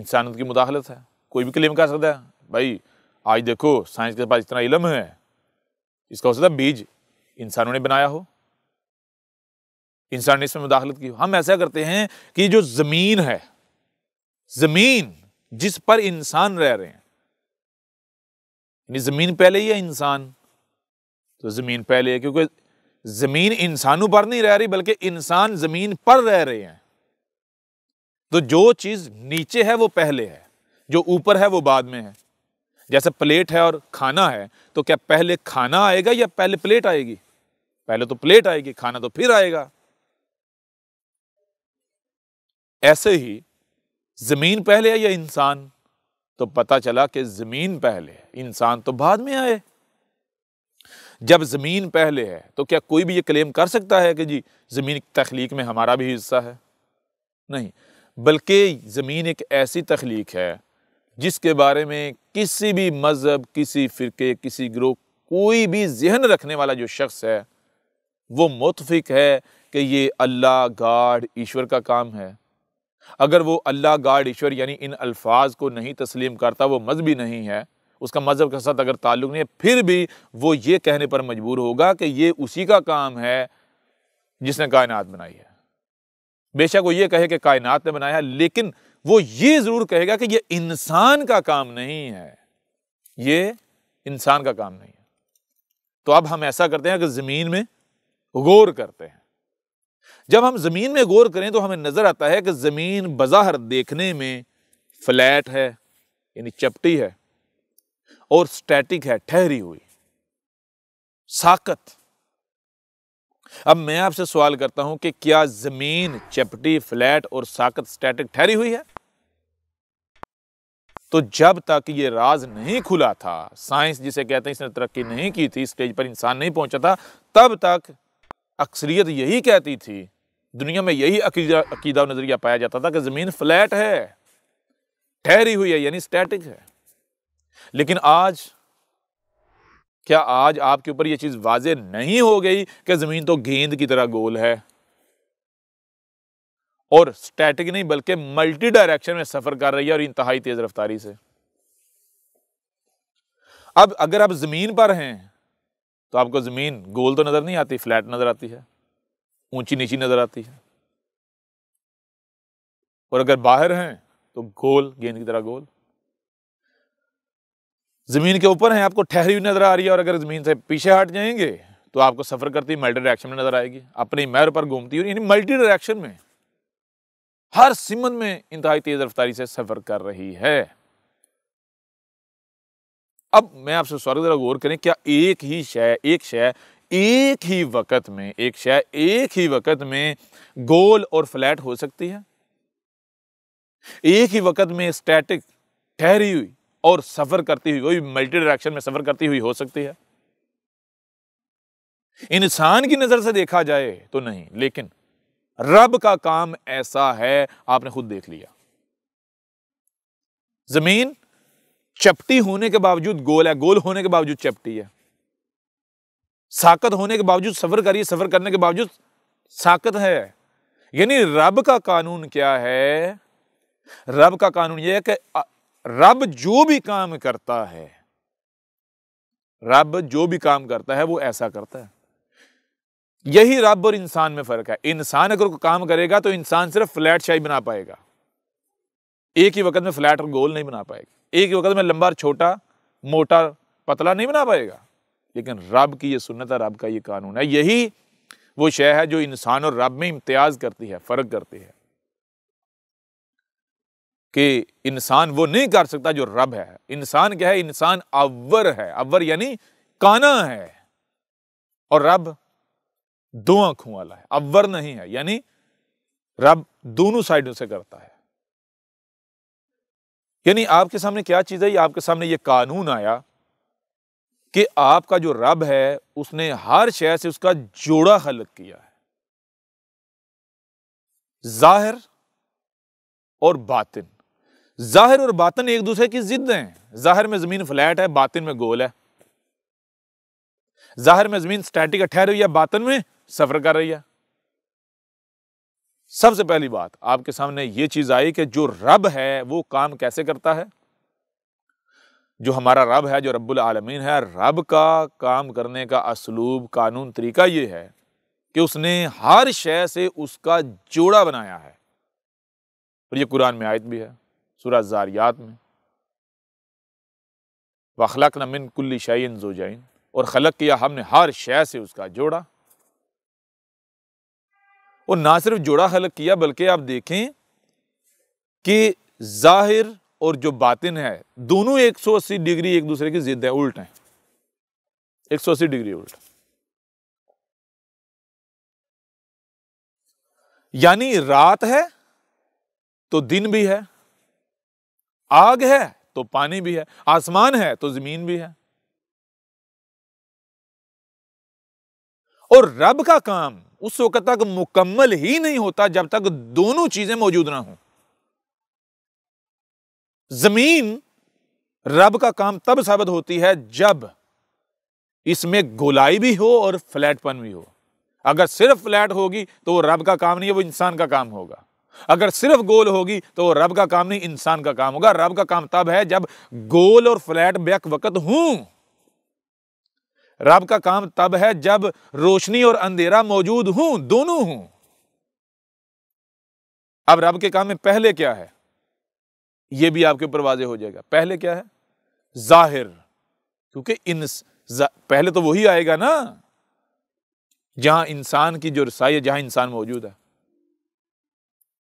इंसानियत की मुदाखलत है कोई भी क्लेम कर सकता है भाई आज देखो साइंस के पास इतना इलम है इसका हो सकता बीज इंसानों ने बनाया हो इंसान ने इसमें मुदाखलत की हम ऐसा करते हैं कि जो ज़मीन है ज़मीन जिस पर इंसान रह रहे हैं यानी ज़मीन पहले ही है इंसान तो ज़मीन पहले है क्योंकि ज़मीन इंसानों पर नहीं रह रही बल्कि इंसान ज़मीन पर रह रहे हैं तो जो चीज़ नीचे है वो पहले है जो ऊपर है वो बाद में है जैसे प्लेट है और खाना है तो क्या पहले खाना आएगा या पहले प्लेट आएगी पहले तो प्लेट आएगी खाना तो फिर आएगा ऐसे ही ज़मीन पहले है या इंसान तो पता चला कि ज़मीन पहले है इंसान तो बाद में आए जब ज़मीन पहले है तो क्या कोई भी ये क्लेम कर सकता है कि जी ज़मीन की तख्लीक में हमारा भी हिस्सा है नहीं बल्कि ज़मीन एक ऐसी तख्लीक है जिसके बारे में किसी भी मज़हब किसी फ़िरके किसी ग्रोह कोई भी जहन रखने वाला जो शख्स है वो मुतफिक है कि ये अल्लाह गाड ईश्वर का काम है अगर वो अल्लाह गाड ईश्वर यानी इन अल्फाज को नहीं तस्लीम करता वो मजहबी नहीं है उसका मज़हब के साथ अगर ताल्लुक नहीं है फिर भी वो ये कहने पर मजबूर होगा कि ये उसी का काम है जिसने कायनात बनाई है बेशक वो ये कहे कि कायनात ने बनाया है लेकिन वो ये ज़रूर कहेगा कि ये इंसान का काम नहीं है ये इंसान का काम नहीं है तो अब हम ऐसा करते हैं कि ज़मीन में गौर करते हैं जब हम ज़मीन में गौर करें तो हमें नज़र आता है कि ज़मीन बज़ाहर देखने में फ्लैट है यानी चपटी है और स्टैटिक है ठहरी हुई साकत अब मैं आपसे सवाल करता हूं कि क्या जमीन चपटी फ्लैट और साकत स्टैटिक ठहरी हुई है तो जब तक ये राज नहीं खुला था साइंस जिसे कहते हैं इसने तरक्की नहीं की थी स्टेज पर इंसान नहीं पहुंचा था तब तक अक्सरियत यही कहती थी दुनिया में यही अकीदा अकीदा नज़रिया पाया जाता था कि ज़मीन फ्लैट है ठहरी हुई है यानी स्टैटिक है लेकिन आज क्या आज आपके ऊपर ये चीज़ वाजे नहीं हो गई कि ज़मीन तो गेंद की तरह गोल है और स्टैटिक नहीं बल्कि मल्टी डायरेक्शन में सफ़र कर रही है और इंतहाई तेज़ रफ्तारी से अब अगर आप ज़मीन पर हैं तो आपको ज़मीन गोल तो नज़र नहीं आती फ्लैट नज़र आती है ऊंची नीची नज़र आती है और अगर बाहर हैं तो गोल गेंद की तरह गोल ज़मीन के ऊपर हैं आपको ठहरी हुई नज़र आ रही है और अगर ज़मीन से पीछे हट जाएंगे तो आपको सफ़र करती मल्टी डायरेक्शन में नज़र आएगी अपनी मैर पर घूमती हुई यानी मल्टी डायरेक्शन में हर सिमन में इंतहाई तेज़ रफ्तारी से सफ़र कर रही है अब मैं आपसे स्वागत गौर करें क्या एक ही शह एक शह एक ही वक़्त में एक शह एक ही वक़्त में गोल और फ्लैट हो सकती है एक ही वक़्त में स्टैटिक ठहरी हुई और सफ़र करती हुई कोई मल्टी डायरेक्शन में सफ़र करती हुई हो सकती है इंसान की नज़र से देखा जाए तो नहीं लेकिन रब का काम ऐसा है आपने खुद देख लिया जमीन चपटी होने के बावजूद गोल है गोल होने के बावजूद चपटी है साकत होने के बावजूद सफर करिए सफर करने के बावजूद साकत है यानी रब का कानून क्या है रब का कानून यह है कि रब जो भी काम करता है रब जो भी काम करता है वो ऐसा करता है यही रब और इंसान में फ़र्क है इंसान अगर कोई काम करेगा तो इंसान सिर्फ फ्लैट शाही बना पाएगा एक ही वक्त में फ्लैट और गोल नहीं बना पाएगा एक ही वक्त में लंबा छोटा मोटा पतला नहीं बना पाएगा लेकिन रब की यह सुनत है रब का ये कानून है यही वो शह है जो इंसान और रब में इम्तियाज करती है फ़र्क करती है कि इंसान वो नहीं कर सकता जो रब है इंसान क्या है इंसान अवर है अव्वर यानी काना है और रब दो आंखों वाला है अव्वर नहीं है यानी रब दोनों साइडों से करता है यानी आपके सामने क्या चीज़ है आपके सामने ये कानून आया कि आपका जो रब है उसने हर शहर से उसका जोड़ा खलक किया है जाहिर और बातिन जाहिर और बातिन एक दूसरे की जिद हैं जाहिर में ज़मीन फ्लैट है बातिन में गोल है जाहिर में ज़मीन स्टैटिक ठहर हुई है बातिन में सफ़र कर रही है सबसे पहली बात आपके सामने ये चीज़ आई कि जो रब है वो काम कैसे करता है जो हमारा रब है जो रब्बुल आलमीन है रब का काम करने का असलूब कानून तरीका ये है कि उसने हर शय से उसका जोड़ा बनाया है और ये कुरान में आयत भी है सूरह जारियात में वखलक नमिन कुल्ली जो जोजैन और खलक किया हमने हर शय से उसका जोड़ा वो ना सिर्फ जोड़ा हलक किया बल्कि आप देखें कि ज़ाहिर और जो बातिन है दोनों 180 डिग्री एक दूसरे की ज़िद है उल्ट हैं 180 डिग्री उल्ट यानी रात है तो दिन भी है आग है तो पानी भी है आसमान है तो जमीन भी है और रब का काम उस वक्त तक मुकम्मल ही नहीं होता जब तक दोनों चीजें मौजूद ना हों जमीन रब का काम तब साबित होती है जब इसमें गोलाई भी हो और फ्लैटपन भी हो अगर सिर्फ फ्लैट होगी तो वो रब का काम नहीं है वो इंसान का काम होगा अगर सिर्फ गोल होगी तो वो रब का काम नहीं इंसान का काम होगा रब का काम तब है जब गोल और फ्लैट बैक वक्त हूं रब का काम तब है जब रोशनी और अंधेरा मौजूद हूं दोनों हूं अब रब के काम में पहले क्या है यह भी आपके ऊपर वाजे हो जाएगा पहले क्या है जाहिर क्योंकि इन पहले तो वही आएगा ना जहां इंसान की जो रसाई है जहां इंसान मौजूद है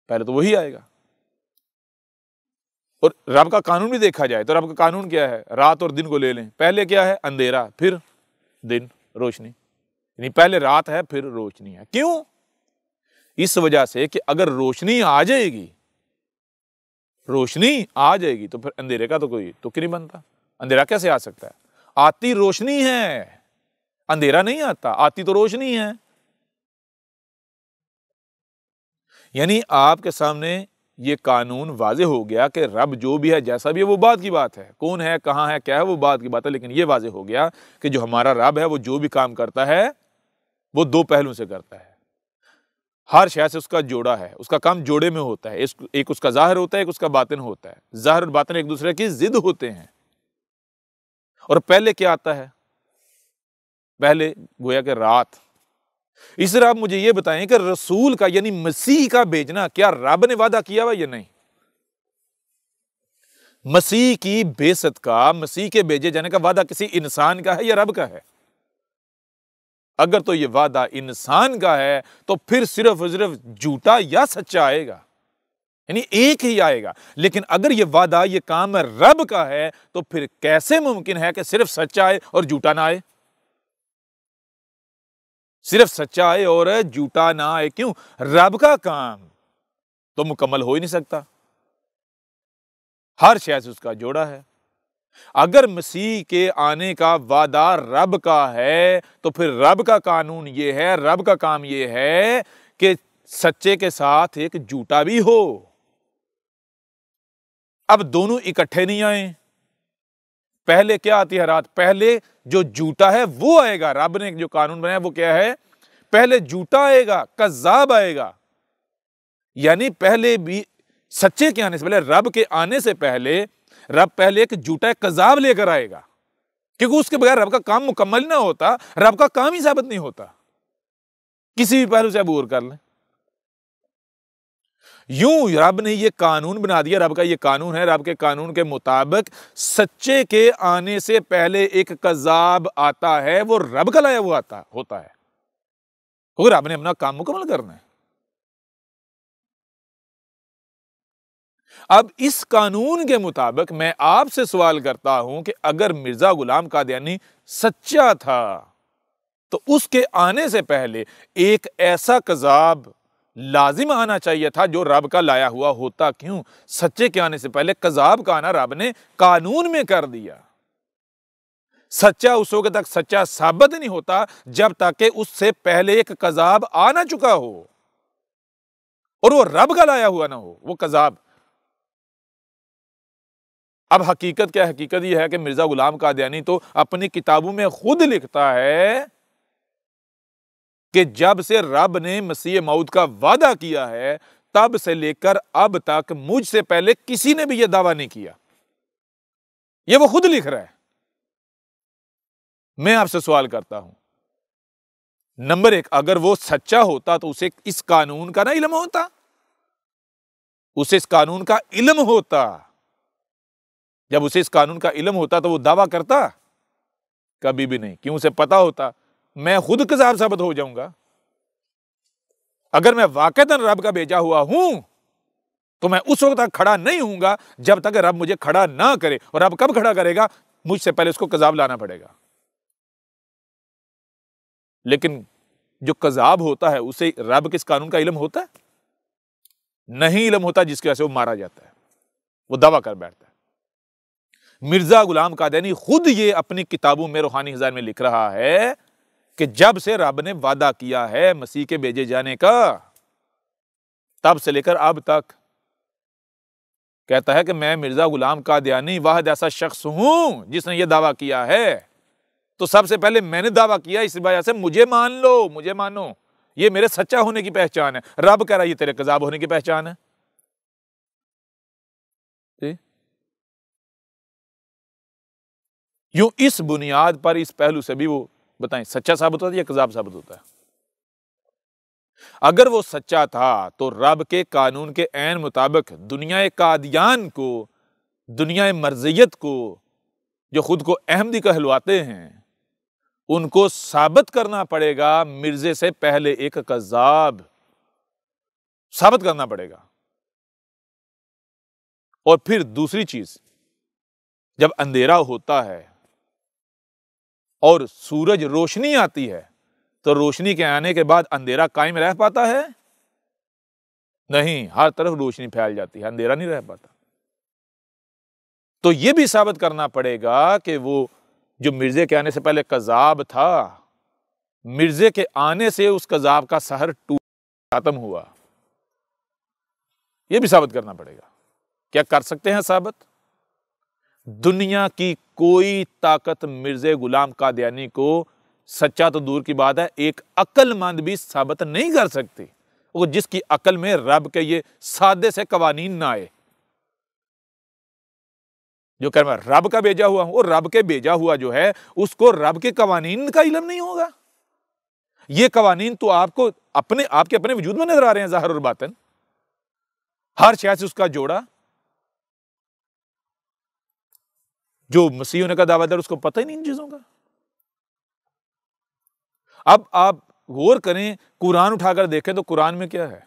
पहले तो वही आएगा और रब का कानून भी देखा जाए तो रब का कानून क्या है रात और दिन को ले लें पहले क्या है अंधेरा फिर दिन रोशनी यानी पहले रात है फिर रोशनी है क्यों इस वजह से कि अगर रोशनी आ जाएगी रोशनी आ जाएगी तो फिर अंधेरे का तो कोई तुक नहीं बनता अंधेरा कैसे आ सकता है आती रोशनी है अंधेरा नहीं आता आती तो रोशनी है यानी आपके सामने ये कानून वाज हो गया कि रब जो भी है जैसा भी है वो बाद की बात है कौन है कहाँ है क्या है वो बाद की बात है लेकिन ये वाज हो गया कि जो हमारा रब है वो जो भी काम करता है वो दो पहलुओं से करता है हर शहर से उसका जोड़ा है उसका काम जोड़े में होता है एक उसका ज़ाहिर होता है एक उसका बातिन होता है ज़ाहिर और बातिन एक दूसरे की ज़िद होते हैं और पहले क्या आता है पहले गोया कि रात इस आप मुझे ये बताएं कि रसूल का यानी मसीह का भेजना क्या रब ने वादा किया हुआ या नहीं मसीह की बेसत का मसीह के भेजे जाने का वादा किसी इंसान का है या रब का है अगर तो ये वादा इंसान का है तो फिर सिर्फ सिर्फ झूठा या सच्चा आएगा यानी एक ही आएगा लेकिन अगर ये वादा ये काम रब का है तो फिर कैसे मुमकिन है कि सिर्फ सच्चा आए और झूठा ना आए सिर्फ सच्चाई और झूठा ना है क्यों रब का काम तो मुकम्मल हो ही नहीं सकता हर शायद से उसका जोड़ा है अगर मसीह के आने का वादा रब का है तो फिर रब का कानून ये है रब का काम ये है कि सच्चे के साथ एक झूठा भी हो अब दोनों इकट्ठे नहीं आए पहले क्या आती है रात पहले जो जूटा है वो आएगा रब ने जो कानून बनाया वो क्या है पहले जूटा आएगा कजाब आएगा यानी पहले भी सच्चे के आने से पहले रब के आने से पहले रब पहले एक जूटा कजाब लेकर आएगा क्योंकि उसके बगैर रब का काम मुकम्मल ना होता रब का काम ही साबित नहीं होता किसी भी पहलू से अबूर कर लें यूं रब ने ये कानून बना दिया रब का ये कानून है रब के कानून के मुताबिक सच्चे के आने से पहले एक कजाब आता है वो रब का लाया हुआ आता होता है क्योंकि रब ने अपना काम मुकम्मल करना है अब इस कानून के मुताबिक मैं आपसे सवाल करता हूं कि अगर मिर्जा गुलाम कादयानी सच्चा था तो उसके आने से पहले एक ऐसा कजाब लाजिम आना चाहिए था जो रब का लाया हुआ होता क्यों सच्चे के आने से पहले कजाब का आना रब ने कानून में कर दिया सच्चा उस वक्त तक सच्चा साबित नहीं होता जब तक कि उससे पहले एक कजाब आ ना चुका हो और वो रब का लाया हुआ ना हो वो कजाब अब हकीकत क्या हकीकत यह है कि मिर्जा गुलाम कादयानी तो अपनी किताबों में खुद लिखता है कि जब से रब ने मसीह मऊद का वादा किया है तब से लेकर अब तक मुझसे पहले किसी ने भी यह दावा नहीं किया ये वो खुद लिख रहा है मैं आपसे सवाल करता हूं नंबर एक अगर वो सच्चा होता तो उसे इस कानून का ना इलम होता उसे इस कानून का इलम होता जब उसे इस कानून का इलम होता तो वो दावा करता कभी भी नहीं क्यों उसे पता होता मैं खुद कजाब साबित हो जाऊंगा अगर मैं वाकता रब का भेजा हुआ हूं तो मैं उस वक्त तक खड़ा नहीं हूंगा जब तक रब मुझे खड़ा ना करे और रब कब खड़ा करेगा मुझसे पहले उसको कजाब लाना पड़ेगा लेकिन जो कजाब होता है उसे रब किस कानून का इलम होता है नहीं इलम होता जिसकी वजह से वो मारा जाता है वो दवा कर बैठता है मिर्ज़ा गुलाम कादनी खुद ये अपनी किताबों में रूहानी हजार में लिख रहा है कि जब से रब ने वादा किया है मसीह के भेजे जाने का तब से लेकर अब तक कहता है कि मैं मिर्ज़ा गुलाम कादयानी वह ऐसा शख्स हूं जिसने यह दावा किया है तो सबसे पहले मैंने दावा किया इस वजह से मुझे मान लो मुझे मानो ये मेरे सच्चा होने की पहचान है रब कह रहा है ये तेरे कजाब होने की पहचान है यूं इस बुनियाद पर इस पहलू से भी वो बताएं सच्चा साबित होता है या कजाब साबित होता है अगर वो सच्चा था तो रब के कानून के ऐन मुताबिक दुनिया कादियान को दुनिया मर्जियत को जो खुद को अहमदी कहलवाते हैं उनको साबित करना पड़ेगा मिर्जे से पहले एक कजाब साबित करना पड़ेगा और फिर दूसरी चीज जब अंधेरा होता है और सूरज रोशनी आती है तो रोशनी के आने के बाद अंधेरा कायम रह पाता है नहीं हर तरफ रोशनी फैल जाती है अंधेरा नहीं रह पाता तो यह भी साबित करना पड़ेगा कि वो जो मिर्ज़े के आने से पहले कज़ाब था मिर्ज़े के आने से उस कज़ाब का सहर टूट ख़त्म हुआ यह भी साबित करना पड़ेगा क्या कर सकते हैं साबित दुनिया की कोई ताकत मिर्ज़े गुलाम कादयानी को सच्चा तो दूर की बात है एक अक्लमंद भी साबित नहीं कर सकती वो जिसकी अकल में रब के ये सादे से कवानीन ना आए जो कह रब का भेजा हुआ हूं रब के भेजा हुआ जो है उसको रब के कवानीन का इलम नहीं होगा ये कवानीन तो आपको अपने आपके अपने वजूद में नजर आ रहे हैं जहर और बातन हर शहर से उसका जोड़ा जो मसीह होने का दावादार उसको पता ही नहीं इन चीज़ों का अब आप गौर करें कुरान उठाकर देखें तो कुरान में क्या है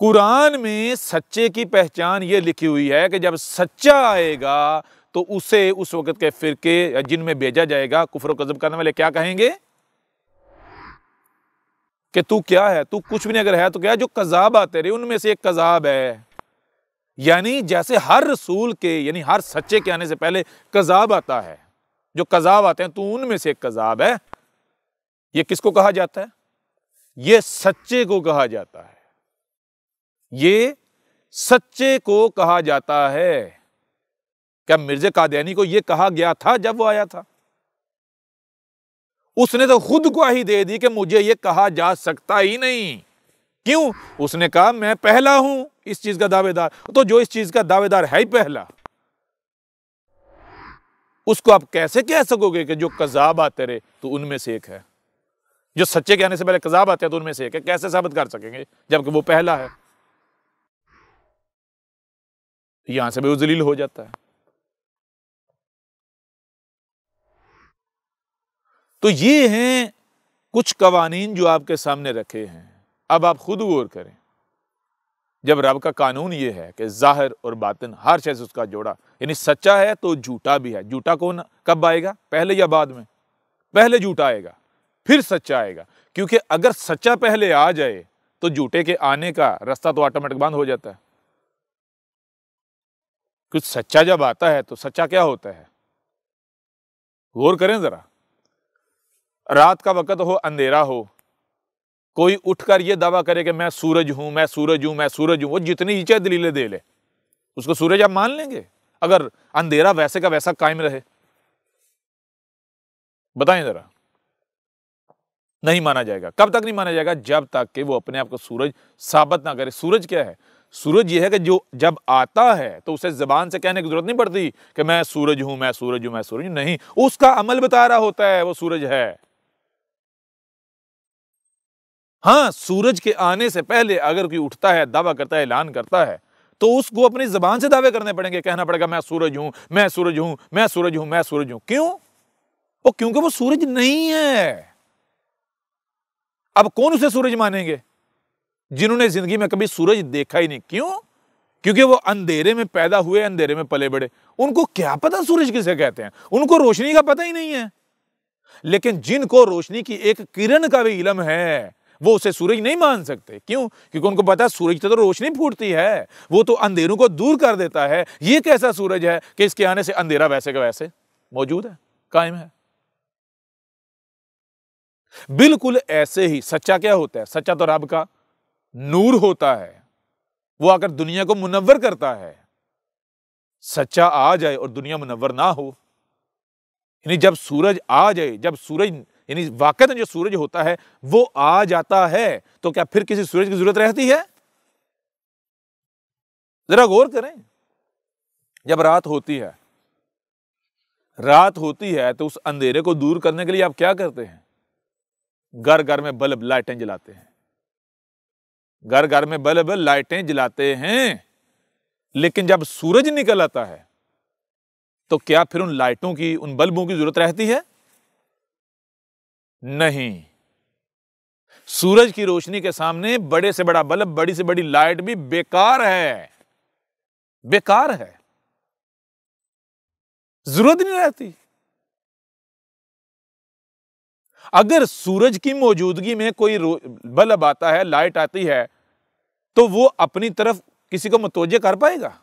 कुरान में सच्चे की पहचान यह लिखी हुई है कि जब सच्चा आएगा तो उसे उस वक़्त के फ़िरके जिनमें भेजा जाएगा कुफर कज़ब करने वाले क्या कहेंगे कि तू क्या है तू कुछ भी नहीं अगर है तो क्या जो कज़ाब आते रहे उनमें से एक कज़ाब है यानी जैसे हर रसूल के यानी हर सच्चे के आने से पहले कजाब आता है जो कजाब आते हैं तो उनमें से एक कजाब है ये किसको कहा जाता है ये सच्चे को कहा जाता है ये सच्चे को कहा जाता है क्या मिर्जा कादयानी को यह कहा गया था जब वो आया था उसने तो खुद गवाही दे दी कि मुझे ये कहा जा सकता ही नहीं क्यों उसने कहा मैं पहला हूं इस चीज़ का दावेदार तो जो इस चीज़ का दावेदार है ही पहला उसको आप कैसे कह सकोगे कि जो कजाब आते रहे तो उनमें से एक है जो सच्चे कहने से पहले कजाब आते हैं तो उनमें से एक है कैसे साबित कर सकेंगे जबकि वो पहला है यहां से भी जलील हो जाता है तो ये हैं कुछ कवानीन जो आपके सामने रखे हैं अब आप खुद गौर करें जब रब का कानून ये है कि ज़ाहिर और बातिन हर से उसका जोड़ा यानी सच्चा है तो झूठा भी है झूठा कौन कब आएगा पहले या बाद में पहले झूठा आएगा फिर सच्चा आएगा क्योंकि अगर सच्चा पहले आ जाए तो झूठे के आने का रास्ता तो ऑटोमेटिक बंद हो जाता है कुछ सच्चा जब आता है तो सच्चा क्या होता है गौर करें ज़रा रात का वक़्त हो अंधेरा हो कोई उठकर ये दावा करे कि मैं सूरज हूँ मैं सूरज हूँ मैं सूरज हूँ वो जितनी ही चाहे दलीलें दे ले उसको सूरज आप मान लेंगे अगर अंधेरा वैसे का वैसा कायम रहे बताएं ज़रा नहीं माना जाएगा कब तक नहीं माना जाएगा जब तक कि वो अपने आप को सूरज साबित ना करे सूरज क्या है सूरज यह है कि जो जब आता है तो उसे ज़बान से कहने की ज़रूरत नहीं पड़ती कि मैं सूरज हूं मैं सूरज हूँ मैं सूरज हूं नहीं उसका अमल बता रहा होता है वो सूरज है हाँ सूरज के आने से पहले अगर कोई उठता है दावा करता है ऐलान करता है तो उसको अपनी जबान से दावे करने पड़ेंगे कहना पड़ेगा मैं सूरज हूं मैं सूरज हूं मैं सूरज हूं मैं सूरज हूं क्यों वो क्योंकि वो सूरज नहीं है अब कौन उसे सूरज मानेंगे जिन्होंने जिंदगी में कभी सूरज देखा ही नहीं क्यों क्योंकि वो अंधेरे में पैदा हुए अंधेरे में पले बड़े उनको क्या पता सूरज किसे कहते हैं उनको रोशनी का पता ही नहीं है लेकिन जिनको रोशनी की एक किरण का भी इलम है वो उसे सूरज नहीं मान सकते क्यों क्योंकि उनको पता है सूरज तो रोशनी फूटती है वो तो अंधेरों को दूर कर देता है ये कैसा सूरज है कि इसके आने से अंधेरा वैसे का वैसे मौजूद है कायम है बिल्कुल ऐसे ही सच्चा क्या होता है सच्चा तो रब का नूर होता है वो आकर दुनिया को मुनवर करता है सच्चा आ जाए और दुनिया मुनवर ना हो यानी जब सूरज आ जाए जब सूरज यानी वाक़ता जो सूरज होता है वो आ जाता है तो क्या फिर किसी सूरज की जरूरत रहती है जरा गौर करें जब रात होती है रात होती है तो उस अंधेरे को दूर करने के लिए आप क्या करते हैं घर घर में बल्ब लाइटें जलाते हैं घर घर में बल्ब लाइटें जलाते हैं लेकिन जब सूरज निकल आता है तो क्या फिर उन लाइटों की उन बल्बों की जरूरत रहती है नहीं सूरज की रोशनी के सामने बड़े से बड़ा बल्ब बड़ी से बड़ी लाइट भी बेकार है बेकार है जरूरत नहीं रहती अगर सूरज की मौजूदगी में कोई बल्ब आता है लाइट आती है तो वो अपनी तरफ किसी को मतवजे कर पाएगा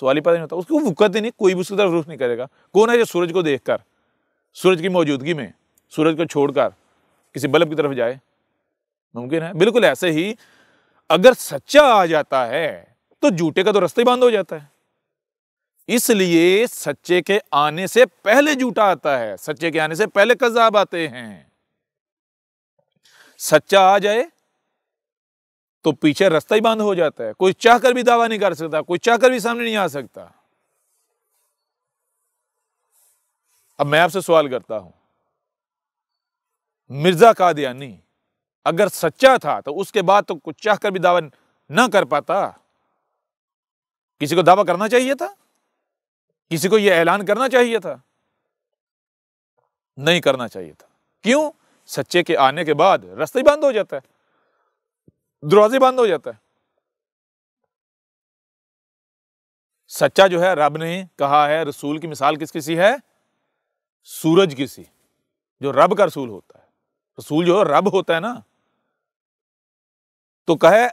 सवाल ही पता नहीं होता उसको वक्त ही नहीं कोई भी उसकी तरफ रुख नहीं करेगा कौन है जो सूरज को देखकर सूरज की मौजूदगी में सूरज को छोड़कर किसी बल्ब की तरफ जाए मुमकिन है बिल्कुल ऐसे ही अगर सच्चा आ जाता है तो झूठे का तो रास्ता ही बंद हो जाता है इसलिए सच्चे के आने से पहले झूठा आता है सच्चे के आने से पहले कजाब आते हैं सच्चा आ जाए तो पीछे रास्ता ही बंद हो जाता है कोई चाहकर भी दावा नहीं कर सकता कोई चाह कर भी सामने नहीं आ सकता अब मैं आपसे सवाल करता हूं मिर्जा कादियानी अगर सच्चा था तो उसके बाद तो कुछ चाह कर भी दावा ना कर पाता किसी को दावा करना चाहिए था किसी को यह ऐलान करना चाहिए था नहीं करना चाहिए था क्यों सच्चे के आने के बाद रास्ते ही बंद हो जाता है दरवाजे बंद हो जाता है सच्चा जो है रब ने कहा है रसूल की मिसाल किस किसी है सूरज किसी जो रब का रसूल होता है रसूल जो रब होता है ना तो कहे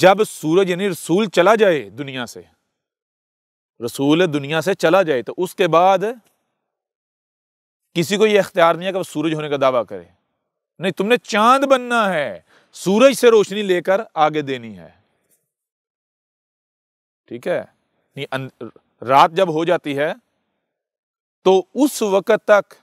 जब सूरज यानी रसूल चला जाए दुनिया से रसूल दुनिया से चला जाए तो उसके बाद किसी को यह अख्तियार नहीं है कि सूरज होने का दावा करे नहीं तुमने चांद बनना है सूरज से रोशनी लेकर आगे देनी है ठीक है नहीं रात जब हो जाती है तो उस वक़्त तक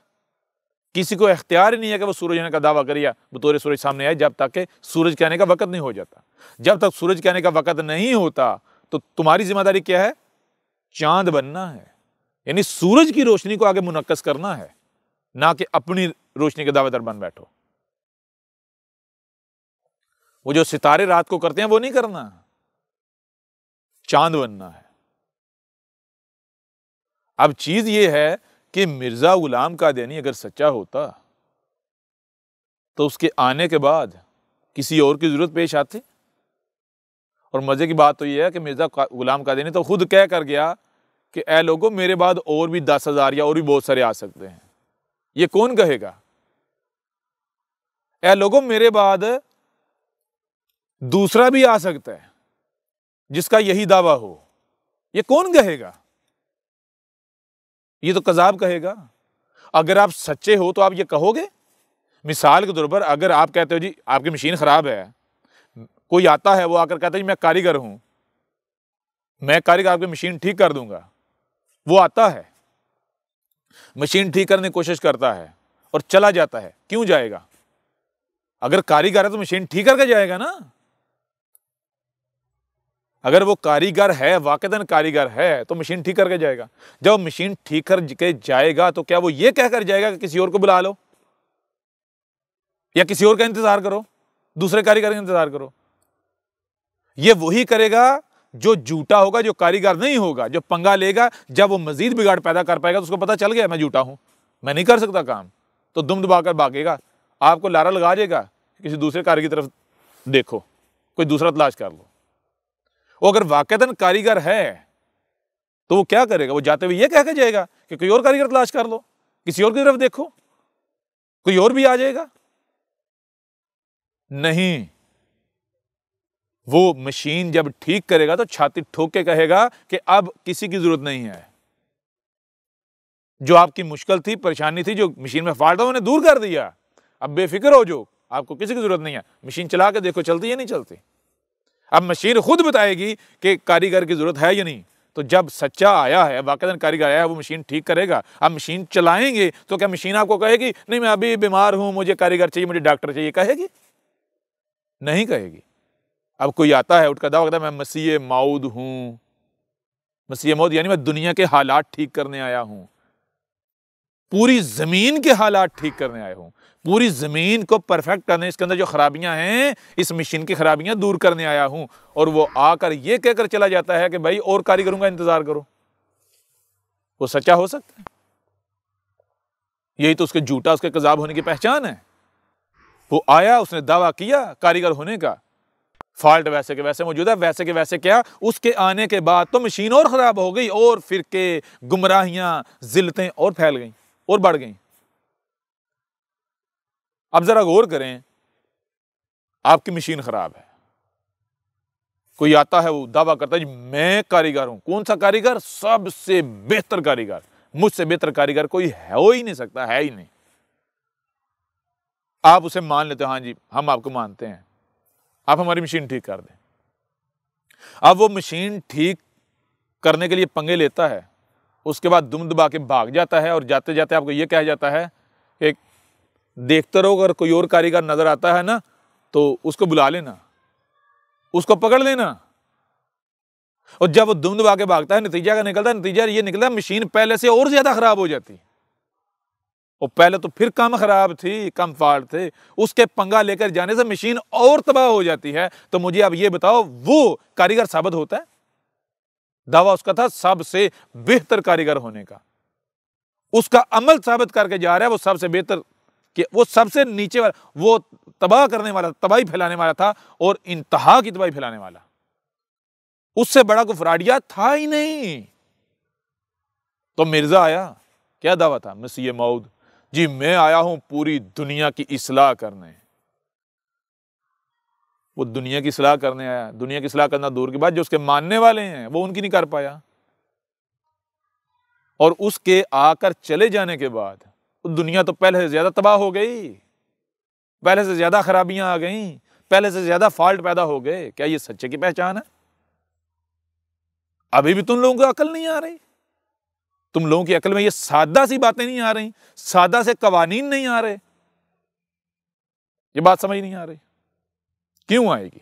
किसी को अख्तियार ही नहीं है कि वो सूरज आने का दावा करे या बतौर सूरज सामने आए जब तक के सूरज के आने का वक़्त नहीं हो जाता जब तक सूरज के आने का वक़्त नहीं होता तो तुम्हारी जिम्मेदारी क्या है चांद बनना है यानी सूरज की रोशनी को आगे मुनकस करना है ना कि अपनी रोशनी के दावेदार बन बैठो वो जो सितारे रात को करते हैं वो नहीं करना चांद बनना है अब चीज ये है कि मिर्ज़ा ग़ुलाम कादियानी अगर सच्चा होता तो उसके आने के बाद किसी और की ज़रूरत पेश आती और मज़े की बात तो यह है कि मिर्ज़ा ग़ुलाम कादियानी तो ख़ुद कह कर गया कि ए लोगों मेरे बाद और भी दस हज़ार या और भी बहुत सारे आ सकते हैं ये कौन कहेगा ए लोगों मेरे बाद दूसरा भी आ सकता है जिसका यही दावा हो ये कौन कहेगा ये तो कज़ाब कहेगा अगर आप सच्चे हो तो आप ये कहोगे मिसाल के तौर पर अगर आप कहते हो जी आपकी मशीन ख़राब है कोई आता है वो आकर कहता है जी मैं कारीगर हूँ मैं कारीगर आपकी मशीन ठीक कर दूंगा वो आता है मशीन ठीक करने की कोशिश करता है और चला जाता है क्यों जाएगा अगर कारीगर है तो मशीन ठीक करके जाएगा ना अगर वो कारीगर है वाकदन कारीगर है तो मशीन ठीक करके जाएगा जब मशीन ठीक करके जाएगा तो क्या वो ये कहकर जाएगा कि किसी और को बुला लो या किसी और का इंतज़ार करो दूसरे कारीगर का इंतज़ार करो ये वही करेगा जो जूटा होगा जो कारीगर नहीं होगा जो पंगा लेगा जब वो मजीद बिगाड़ पैदा कर पाएगा तो उसको पता चल गया मैं जूटा हूँ मैं नहीं कर सकता काम तो दुम दबा कर भागेगा आपको लारा लगा देगा किसी दूसरे कार की तरफ देखो कोई दूसरा तलाश कर लो वो अगर वाकदन कारीगर है तो वो क्या करेगा वो जाते हुए ये कह के जाएगा कि कोई और कारीगर तलाश कर लो किसी और की तरफ देखो कोई और भी आ जाएगा नहीं वो मशीन जब ठीक करेगा तो छाती ठोक के कहेगा कि अब किसी की जरूरत नहीं है जो आपकी मुश्किल थी परेशानी थी जो मशीन में फाल्ट था उन्हें दूर कर दिया अब बेफिक्र हो जो आपको किसी की जरूरत नहीं है मशीन चला के देखो चलती है नहीं चलती अब मशीन खुद बताएगी कि कारीगर की ज़रूरत है या नहीं तो जब सच्चा आया है वाकदा कारीगर आया है वो मशीन ठीक करेगा आप मशीन चलाएंगे तो क्या मशीन आपको कहेगी नहीं मैं अभी बीमार हूं मुझे कारीगर चाहिए मुझे डॉक्टर चाहिए कहेगी नहीं कहेगी अब कोई आता है उठकर दावा मैं मसीह माउद हूँ मसीह मऊद यानी मैं दुनिया के हालात ठीक करने आया हूँ पूरी ज़मीन के हालात ठीक करने आया हूँ पूरी ज़मीन को परफेक्ट करने इसके अंदर जो खराबियां हैं इस मशीन की खराबियां दूर करने आया हूं और वो आकर ये कहकर चला जाता है कि भाई और कारीगरों का इंतज़ार करो वो सच्चा हो सकता है यही तो उसके झूठा उसके कजाब होने की पहचान है वो आया उसने दावा किया कारीगर होने का फॉल्ट वैसे के वैसे मौजूद है वैसे के वैसे क्या उसके आने के बाद तो मशीन और ख़राब हो गई और फिर के गुमराहियाँ जिलतें और फैल गई और बढ़ गई अब ज़रा गौर करें आपकी मशीन ख़राब है कोई आता है वो दावा करता है मैं कारीगर हूं कौन सा कारीगर सबसे बेहतर कारीगर मुझसे बेहतर कारीगर कोई है हो ही नहीं सकता है ही नहीं आप उसे मान लेते हो हाँ जी हम आपको मानते हैं आप हमारी मशीन ठीक कर दें अब वो मशीन ठीक करने के लिए पंगे लेता है उसके बाद दुम दबा के भाग जाता है और जाते जाते आपको ये कहा जाता है कि देखते रहो अगर कोई और कारीगर नज़र आता है ना तो उसको बुला लेना उसको पकड़ लेना और जब वो दुम दबा के भागता है नतीजा का निकलता है नतीजा ये है मशीन पहले से और ज़्यादा ख़राब हो जाती और पहले तो फिर कम ख़राब थी कम फाड़ थे उसके पंगा लेकर जाने से मशीन और तबाह हो जाती है तो मुझे अब ये बताओ वो कारीगर साबित होता है दावा उसका था सबसे बेहतर कारीगर होने का उसका अमल साबित करके जा रहा है वो सबसे बेहतर कि वो सबसे नीचे वाला वो तबाह करने वाला तबाही फैलाने वाला था और इंतहा की तबाही फैलाने वाला उससे बड़ा कुफराडिया था ही नहीं तो मिर्जा आया क्या दावा था मसीह मऊद जी मैं आया हूं पूरी दुनिया की इसलाह करने वो दुनिया की सलाह करने आया दुनिया की सलाह करना दूर की बात जो उसके मानने वाले हैं वो उनकी नहीं कर पाया और उसके आकर चले जाने के बाद दुनिया तो पहले से ज़्यादा तबाह हो गई पहले से ज़्यादा खराबियाँ आ गई पहले से ज़्यादा फॉल्ट पैदा हो गए क्या ये सच्चे की पहचान है अभी भी तुम लोगों को अकल नहीं आ रही तुम लोगों की अकल में ये सादा सी बातें नहीं आ रही सादा से कवानीन नहीं आ रहे ये बात समझ नहीं आ रही क्यों आएगी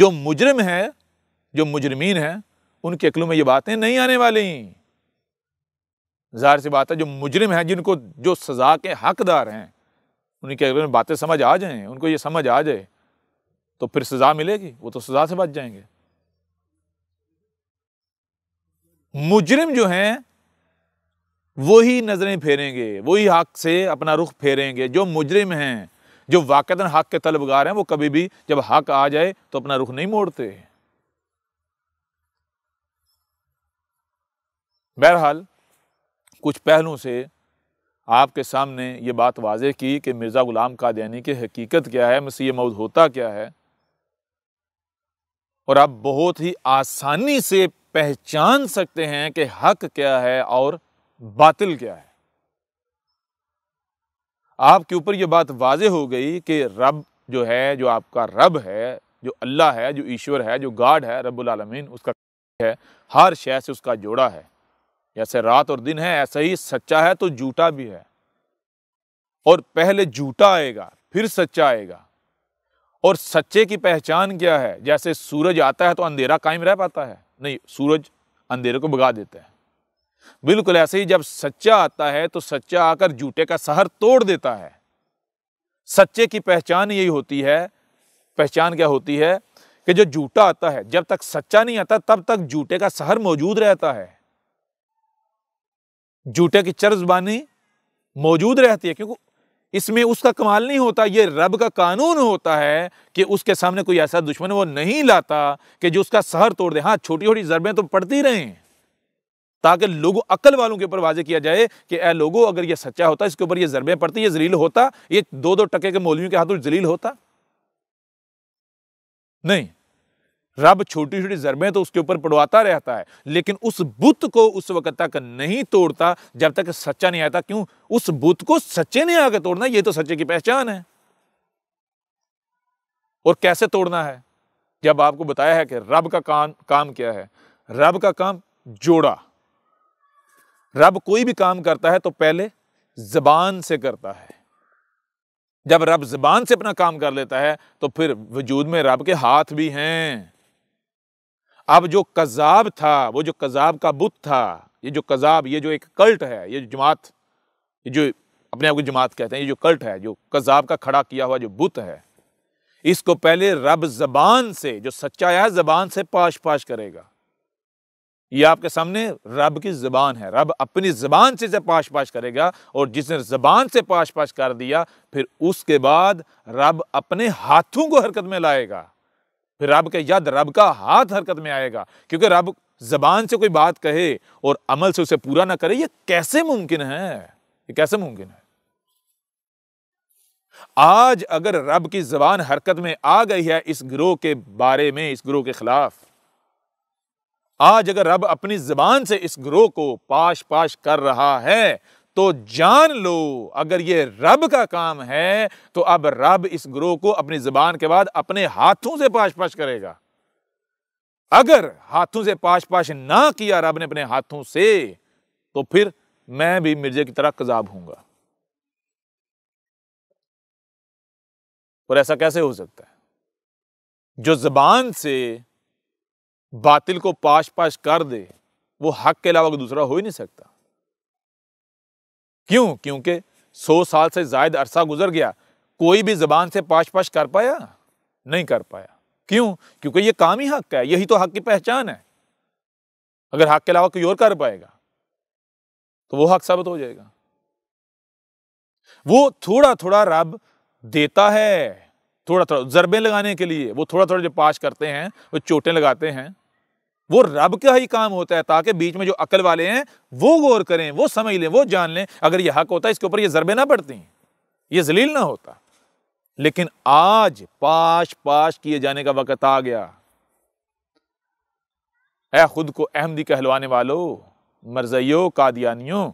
जो मुजरिम है जो मुजरमीन है उनकी अकलों में ये बातें नहीं आने वाली ज़ाहिर सी बात है जो मुजरिम हैं जिनको जो सज़ा के हकदार हैं उनकी अगर बातें समझ आ जाएँ उनको ये समझ आ जाए तो फिर सज़ा मिलेगी वो तो सज़ा से बच जाएंगे मुजरिम जो हैं वही नज़रें फेरेंगे वही हक से अपना रुख फेरेंगे जो मुजरिम हैं जो वाकता हक के तलबगार हैं वो कभी भी जब हक आ जाए तो अपना रुख नहीं मोड़ते बहरहाल कुछ पहलुओं से आपके सामने ये बात वाजे की कि मिर्ज़ा ग़ुलाम कादयानी की हकीकत क्या है मसीह मऊद होता क्या है और आप बहुत ही आसानी से पहचान सकते हैं कि हक क्या है और बातिल क्या है आपके ऊपर ये बात वाज हो गई कि रब जो है जो आपका रब है जो अल्लाह है जो ईश्वर है जो गाड है रब्बुल रबालमीन उसका है हर शय से उसका जोड़ा है जैसे रात और दिन है ऐसा ही सच्चा है तो झूठा भी है और पहले झूठा आएगा फिर सच्चा आएगा और सच्चे की पहचान क्या है जैसे सूरज आता है तो अंधेरा कायम रह पाता है नहीं सूरज अंधेरे को भगा देता है बिल्कुल ऐसे ही जब सच्चा आता है तो सच्चा आकर झूठे का सहर तोड़ देता है सच्चे की पहचान यही होती है पहचान क्या होती है कि जो झूठा आता है जब तक सच्चा नहीं आता तब तक झूठे का सहर मौजूद रहता है जूटे की चर्जबानी मौजूद रहती है क्योंकि इसमें उसका कमाल नहीं होता ये रब का कानून होता है कि उसके सामने कोई ऐसा दुश्मन वो नहीं लाता कि जो उसका सहर तोड़ दे हाँ छोटी छोटी ज़रबें तो पड़ती रहें ताकि लोगों अकल वालों के ऊपर वाजे किया जाए कि ए लोगों अगर ये सच्चा होता इसके ऊपर ये ज़रबें पड़ती ये जलील होता ये दो दो टके के मौलवियों के हाथों जलील होता नहीं रब छोटी छोटी जरबें तो उसके ऊपर पड़वाता रहता है लेकिन उस बुत को उस वक्त तक नहीं तोड़ता जब तक सच्चा नहीं आता क्यों उस बुत को सच्चे ने आगे तोड़ना ये तो सच्चे की पहचान है और कैसे तोड़ना है जब आपको बताया है कि रब का काम काम क्या है रब का काम जोड़ा रब कोई भी काम करता है तो पहले जबान से करता है जब रब जबान से अपना काम कर लेता है तो फिर वजूद में रब के हाथ भी हैं अब जो कज़ाब था वो जो कज़ाब का बुत था ये जो कज़ाब ये जो एक कल्ट है ये जमात ये जो अपने आप को जमात कहते हैं ये जो कल्ट है जो कज़ाब का खड़ा किया हुआ जो बुत है इसको पहले रब जबान से जो सच्चा है जबान से पाश पाश करेगा ये आपके सामने रब की ज़बान है रब अपनी ज़बान से इसे पाश पाश करेगा और जिसने ज़बान से पाश पाश कर दिया फिर उसके बाद रब अपने हाथों को हरकत में लाएगा फिर रब का याद रब का हाथ हरकत में आएगा क्योंकि रब जबान से कोई बात कहे और अमल से उसे पूरा ना करे ये कैसे मुमकिन है ये कैसे मुमकिन है आज अगर रब की जबान हरकत में आ गई है इस ग्रोह के बारे में इस ग्रोह के खिलाफ आज अगर रब अपनी जबान से इस ग्रोह को पाश पाश कर रहा है तो जान लो अगर ये रब का काम है तो अब रब इस ग्रोह को अपनी ज़बान के बाद अपने हाथों से पाश पाश करेगा अगर हाथों से पाश पाश ना किया रब ने अपने हाथों से तो फिर मैं भी मिर्जे की तरह कजाब हूंगा और ऐसा कैसे हो सकता है जो ज़बान से बातिल को पाश पाश कर दे वो हक के अलावा दूसरा हो ही नहीं सकता क्यों क्योंकि सौ साल से जायद अरसा गुजर गया कोई भी ज़बान से पाश पाश कर पाया नहीं कर पाया क्यों क्योंकि ये काम ही हक है यही तो हक की पहचान है अगर हक के अलावा कोई और कर पाएगा तो वो हक साबित हो जाएगा वो थोड़ा थोड़ा रब देता है थोड़ा थोड़ा जरबे लगाने के लिए वो थोड़ा थोड़ा जो पाश करते हैं वो चोटें लगाते हैं वो रब का ही काम होता है ताकि बीच में जो अकल वाले हैं वो गौर करें वो समझ लें वो जान लें अगर यह हक होता इसके ऊपर ये ज़रबे ना पड़ती ये जलील ना होता लेकिन आज पाश पाश किए जाने का वक़्त आ गया है खुद को अहमदी कहलवाने वालों मरजयों कादियानियों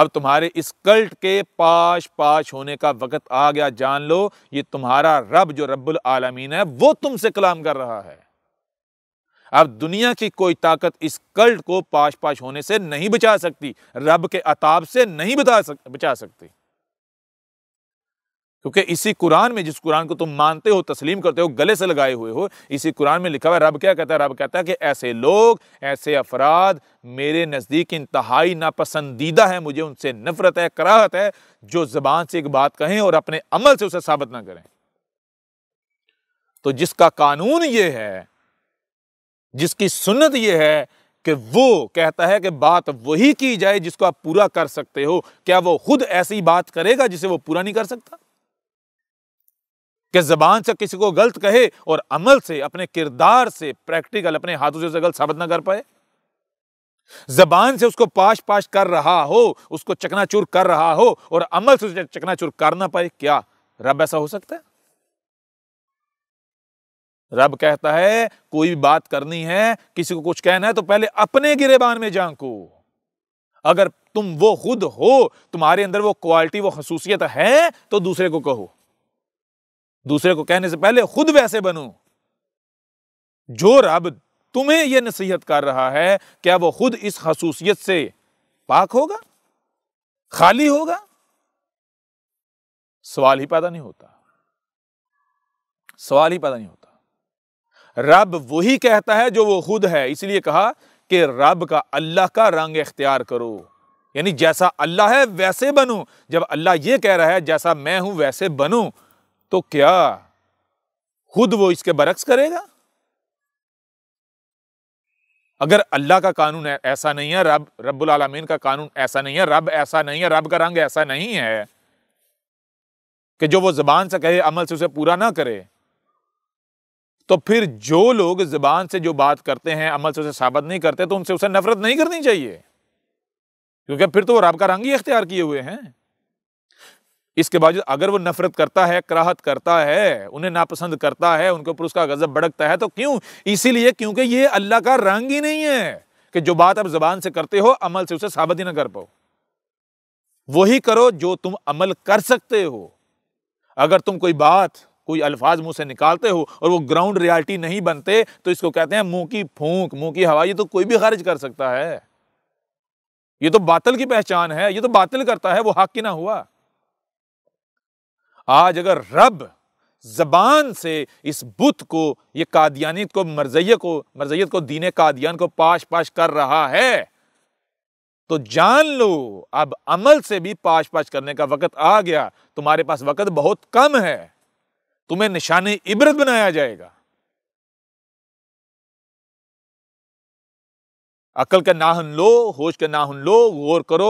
अब तुम्हारे इस कल्ट के पाश पाश होने का वक़्त आ गया जान लो ये तुम्हारा रब जो रब्बुल आलमीन है वो तुमसे कलाम कर रहा है अब दुनिया की कोई ताकत इस कल्ट को पाश पाश होने से नहीं बचा सकती रब के अताब से नहीं बता सक बचा सकती क्योंकि इसी कुरान में जिस कुरान को तुम मानते हो तस्लीम करते हो गले से लगाए हुए हो इसी कुरान में लिखा हुआ रब क्या कहता है रब कहता है कि ऐसे लोग ऐसे अफराद मेरे नज़दीक इंतहाई नापसंदीदा है मुझे उनसे नफरत है कराहत है जो ज़बान से एक बात कहें और अपने अमल से उसे साबित ना करें तो जिसका कानून ये है जिसकी सुन्नत यह है कि वो कहता है कि बात वही की जाए जिसको आप पूरा कर सकते हो क्या वो खुद ऐसी बात करेगा जिसे वो पूरा नहीं कर सकता कि जबान से किसी को गलत कहे और अमल से अपने किरदार से प्रैक्टिकल अपने हाथों से गलत साबित ना कर पाए जबान से उसको पाश पाश कर रहा हो उसको चकनाचूर कर रहा हो और अमल से उसे चकनाचूर कर ना पाए क्या रब ऐसा हो सकता है रब कहता है कोई भी बात करनी है किसी को कुछ कहना है तो पहले अपने गिरेबान में झांको अगर तुम वो खुद हो तुम्हारे अंदर वो क्वालिटी वो खसूसियत है तो दूसरे को कहो दूसरे को कहने से पहले खुद वैसे बनो जो रब तुम्हें यह नसीहत कर रहा है क्या वो खुद इस खसूसियत से पाक होगा खाली होगा सवाल ही पैदा नहीं होता सवाल ही पैदा नहीं होता रब वही कहता है जो वो खुद है इसलिए कहा कि रब का अल्लाह का रंग इख्तियार करो यानी जैसा अल्लाह है वैसे बनो जब अल्लाह ये कह रहा है जैसा मैं हूं वैसे बनो तो क्या खुद वो इसके बरक्स करेगा अगर अल्लाह का कानून ऐसा नहीं है रब रब्बुल आलमीन का कानून ऐसा नहीं है रब ऐसा नहीं है रब का रंग ऐसा नहीं है कि जो वो ज़बान से कहे अमल से उसे पूरा ना करे तो फिर जो लोग ज़बान से जो बात करते हैं अमल से उसे साबित नहीं करते तो उनसे उसे नफरत नहीं करनी चाहिए क्योंकि फिर तो वो रब का रंग ही अख्तियार किए हुए हैं इसके बावजूद अगर वो नफरत करता है कराहत करता है उन्हें नापसंद करता है उनके ऊपर उसका गज़ब भड़कता है तो क्यों इसीलिए क्योंकि ये अल्लाह का रंग ही नहीं है कि जो बात आप ज़बान से करते हो अमल से उसे साबित ही ना कर पाओ वही करो जो तुम अमल कर सकते हो अगर तुम कोई बात कोई अल्फाज मुंह से निकालते हो और वो ग्राउंड रियलिटी नहीं बनते तो इसको कहते हैं मुंह की फूंक मुंह की हवा ये तो कोई भी खारिज कर सकता है ये तो बातल की पहचान है ये तो बातल करता है वो हक ना हुआ आज अगर रब जबान से इस बुत को ये कादियानी को मरजैत को मरजैत को दीने कादियान को पाश पाश कर रहा है तो जान लो अब अमल से भी पाश पाश करने का वक्त आ गया तुम्हारे पास वक्त बहुत कम है तुम्हें निशान इबरत बनाया जाएगा अकल का नाहन लो होश का नाहन लो गौर करो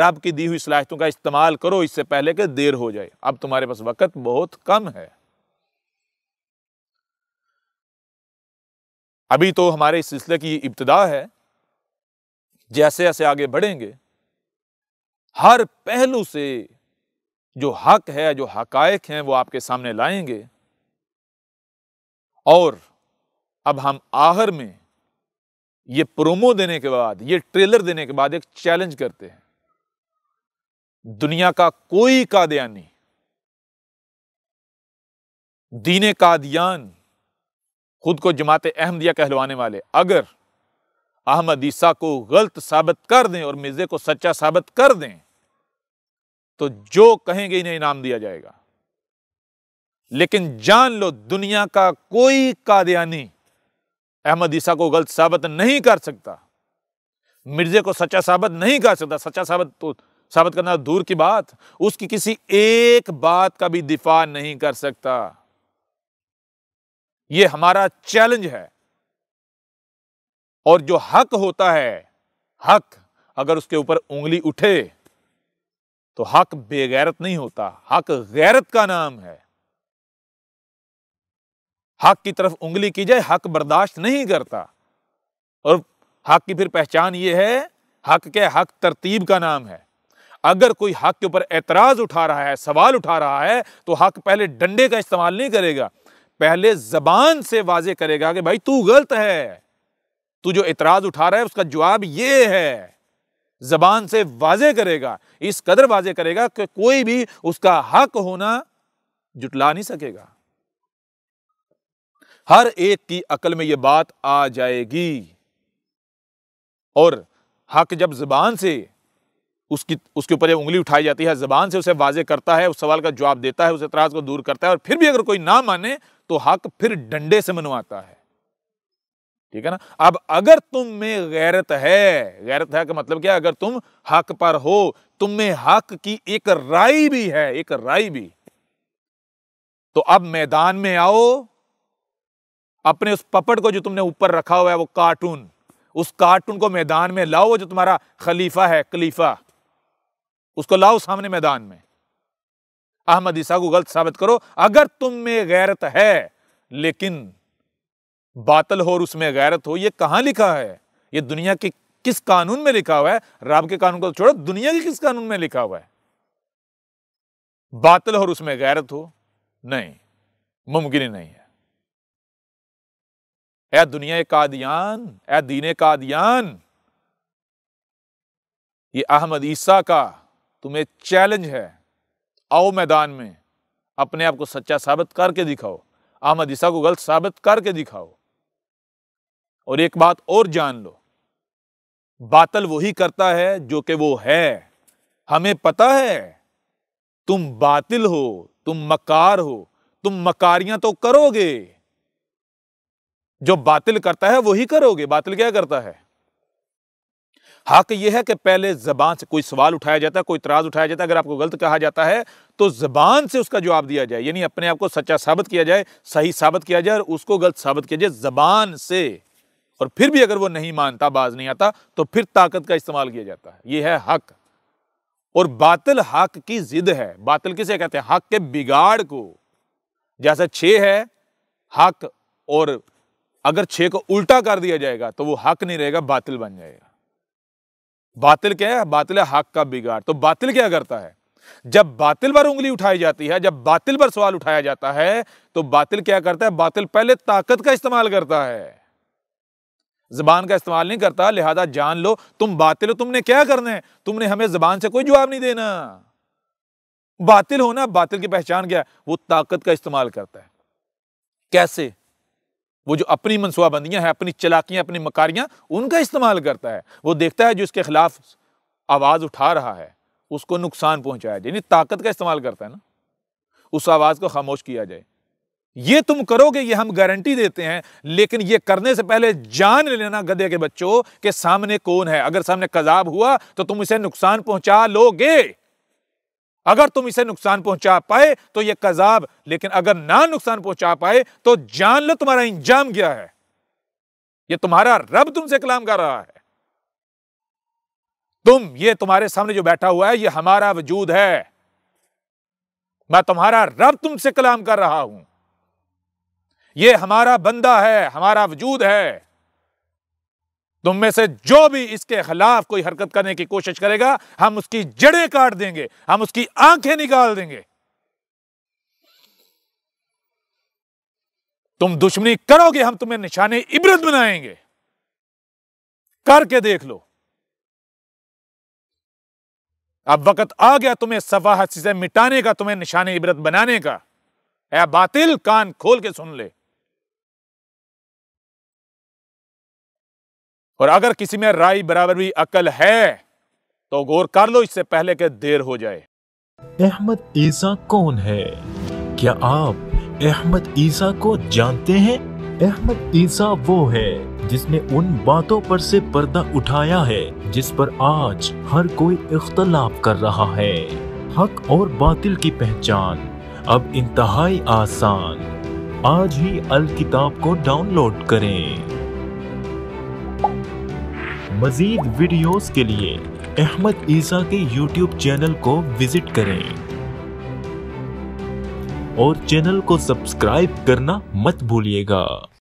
रब की दी हुई सलाहितों का इस्तेमाल करो इससे पहले कि देर हो जाए अब तुम्हारे पास वक़्त बहुत कम है अभी तो हमारे इस सिलसिले की इब्तदा है जैसे जैसे आगे बढ़ेंगे हर पहलू से जो हक है जो हकायक हैं वो आपके सामने लाएंगे और अब हम आखिर में ये प्रोमो देने के बाद ये ट्रेलर देने के बाद एक चैलेंज करते हैं दुनिया का कोई कादयानी दीने कादयान खुद को जमात अहमदिया कहलवाने वाले अगर अहमदीसा को गलत साबित कर दें और मिर्जे को सच्चा साबित कर दें तो जो कहेंगे इन्हें इनाम दिया जाएगा लेकिन जान लो दुनिया का कोई कादयानी अहमद ईसा को गलत साबित नहीं कर सकता मिर्जे को सच्चा साबित नहीं कर सकता सच्चा साबित तो साबित करना दूर की बात उसकी किसी एक बात का भी दिफा नहीं कर सकता ये हमारा चैलेंज है और जो हक होता है हक अगर उसके ऊपर उंगली उठे तो हक बेगैरत नहीं होता हक गैरत का नाम है हक की तरफ उंगली की जाए हक बर्दाश्त नहीं करता और हक की फिर पहचान ये है हक के हक तरतीब का नाम है अगर कोई हक के ऊपर एतराज़ उठा रहा है सवाल उठा रहा है तो हक पहले डंडे का इस्तेमाल नहीं करेगा पहले जबान से वाजे करेगा कि भाई तू गलत है तू जो एतराज़ उठा रहा है उसका जवाब ये है ज़बान से वाजे करेगा इस कदर वाजे करेगा कि कोई भी उसका हक होना जुटला नहीं सकेगा हर एक की अकल में यह बात आ जाएगी और हक जब ज़बान से उसकी उसके ऊपर उंगली उठाई जाती है ज़बान से उसे वाजे करता है उस सवाल का जवाब देता है उस एतराज़ को दूर करता है और फिर भी अगर कोई ना माने तो हक फिर डंडे से मनवाता है ठीक है ना अब अगर तुम में गैरत है गैरत है का मतलब क्या अगर तुम हक पर हो तुम में हक की एक राय भी है एक राय भी तो अब मैदान में आओ अपने उस पपड़ को जो तुमने ऊपर रखा हुआ है वो कार्टून उस कार्टून को मैदान में लाओ जो तुम्हारा खलीफा है खलीफा उसको लाओ सामने मैदान में अहमद ईसा को गलत साबित करो अगर तुम में गैरत है लेकिन बातल हो और उसमें गैरत हो ये कहाँ लिखा है ये दुनिया के किस कानून में लिखा हुआ है रब के कानून को छोड़ो दुनिया के किस कानून में लिखा हुआ है बातल हो और उसमें गैरत हो नहीं मुमकिन ही नहीं है ए दुनिया कादियान ए का कादियान ये अहमद ईसा का तुम्हें चैलेंज है आओ मैदान में अपने आप को सच्चा साबित करके दिखाओ अहमद ईसा को गलत साबित करके दिखाओ और एक बात और जान लो बातल वही करता है जो कि वो है हमें पता है तुम बातिल हो तुम मकार हो तुम मकारियां तो करोगे जो बातिल करता है वही करोगे बातिल क्या करता है हक हाँ, यह है कि पहले जबान से कोई सवाल उठाया जाता है कोई इतराज उठाया जाता है अगर आपको गलत कहा जाता है तो जबान से उसका जवाब दिया जाए यानी अपने आप को सच्चा साबित किया जाए सही साबित किया जाए और उसको गलत साबित किया जाए जबान से और फिर भी अगर वो नहीं मानता बाज नहीं आता तो फिर ताकत का इस्तेमाल किया जाता है ये है हक और बातिल हक की जिद है बातिल किसे कहते हैं हक के बिगाड़ को जैसा छे है हक और अगर छे को उल्टा कर दिया जाएगा तो वो हक नहीं रहेगा बातिल बन जाएगा बातिल क्या है बातिल है हक का बिगाड़ तो बातिल क्या करता है जब बातिल पर उंगली उठाई जाती है जब बातिल पर सवाल उठाया जाता है तो बातिल क्या करता है बातिल पहले ताकत का इस्तेमाल करता है ज़बान का इस्तेमाल नहीं करता लिहाजा जान लो तुम बातिल हो तुमने क्या करना है तुमने हमें ज़बान से कोई जवाब नहीं देना बातिल होना बातिल की पहचान क्या है वो ताकत का इस्तेमाल करता है कैसे वो जो अपनी मनसूबाबंदियां हैं अपनी चलाकियां अपनी मकारियां उनका इस्तेमाल करता है वो देखता है जो इसके ख़िलाफ़ आवाज़ उठा रहा है उसको नुकसान पहुँचाया जाए यानी ताकत का इस्तेमाल करता है ना उस आवाज़ को खामोश किया जाए ये तुम करोगे ये हम गारंटी देते हैं लेकिन ये करने से पहले जान लेना गधे के बच्चों के सामने कौन है अगर सामने कजाब हुआ तो तुम इसे नुकसान पहुंचा लोगे अगर तुम इसे नुकसान पहुंचा पाए तो ये कजाब लेकिन अगर ना नुकसान पहुंचा पाए तो जान लो तुम्हारा इंजाम क्या है ये तुम्हारा रब तुमसे कलाम कर रहा है तुम ये तुम्हारे सामने जो बैठा हुआ है ये हमारा वजूद है मैं तुम्हारा रब तुमसे कलाम कर रहा हूं ये हमारा बंदा है हमारा वजूद है तुम में से जो भी इसके खिलाफ कोई हरकत करने की कोशिश करेगा हम उसकी जड़ें काट देंगे हम उसकी आंखें निकाल देंगे तुम दुश्मनी करोगे हम तुम्हें निशाने इबरत बनाएंगे करके देख लो अब वक्त आ गया तुम्हें सफाहत से मिटाने का तुम्हें निशाने इबरत बनाने का ए बातिल कान खोल के सुन ले और अगर किसी में राय बराबर भी अकल है तो गौर कर लो इससे पहले के देर हो जाए अहमद ईसा कौन है क्या आप अहमद ईसा को जानते हैं अहमद ईसा वो है जिसने उन बातों पर से पर्दा उठाया है जिस पर आज हर कोई इख्तलाफ कर रहा है हक और बातिल की पहचान अब इंतहाई आसान आज ही अल किताब को डाउनलोड करें मजीद वीडियोस के लिए अहमद ईसा के यूट्यूब चैनल को विजिट करें और चैनल को सब्सक्राइब करना मत भूलिएगा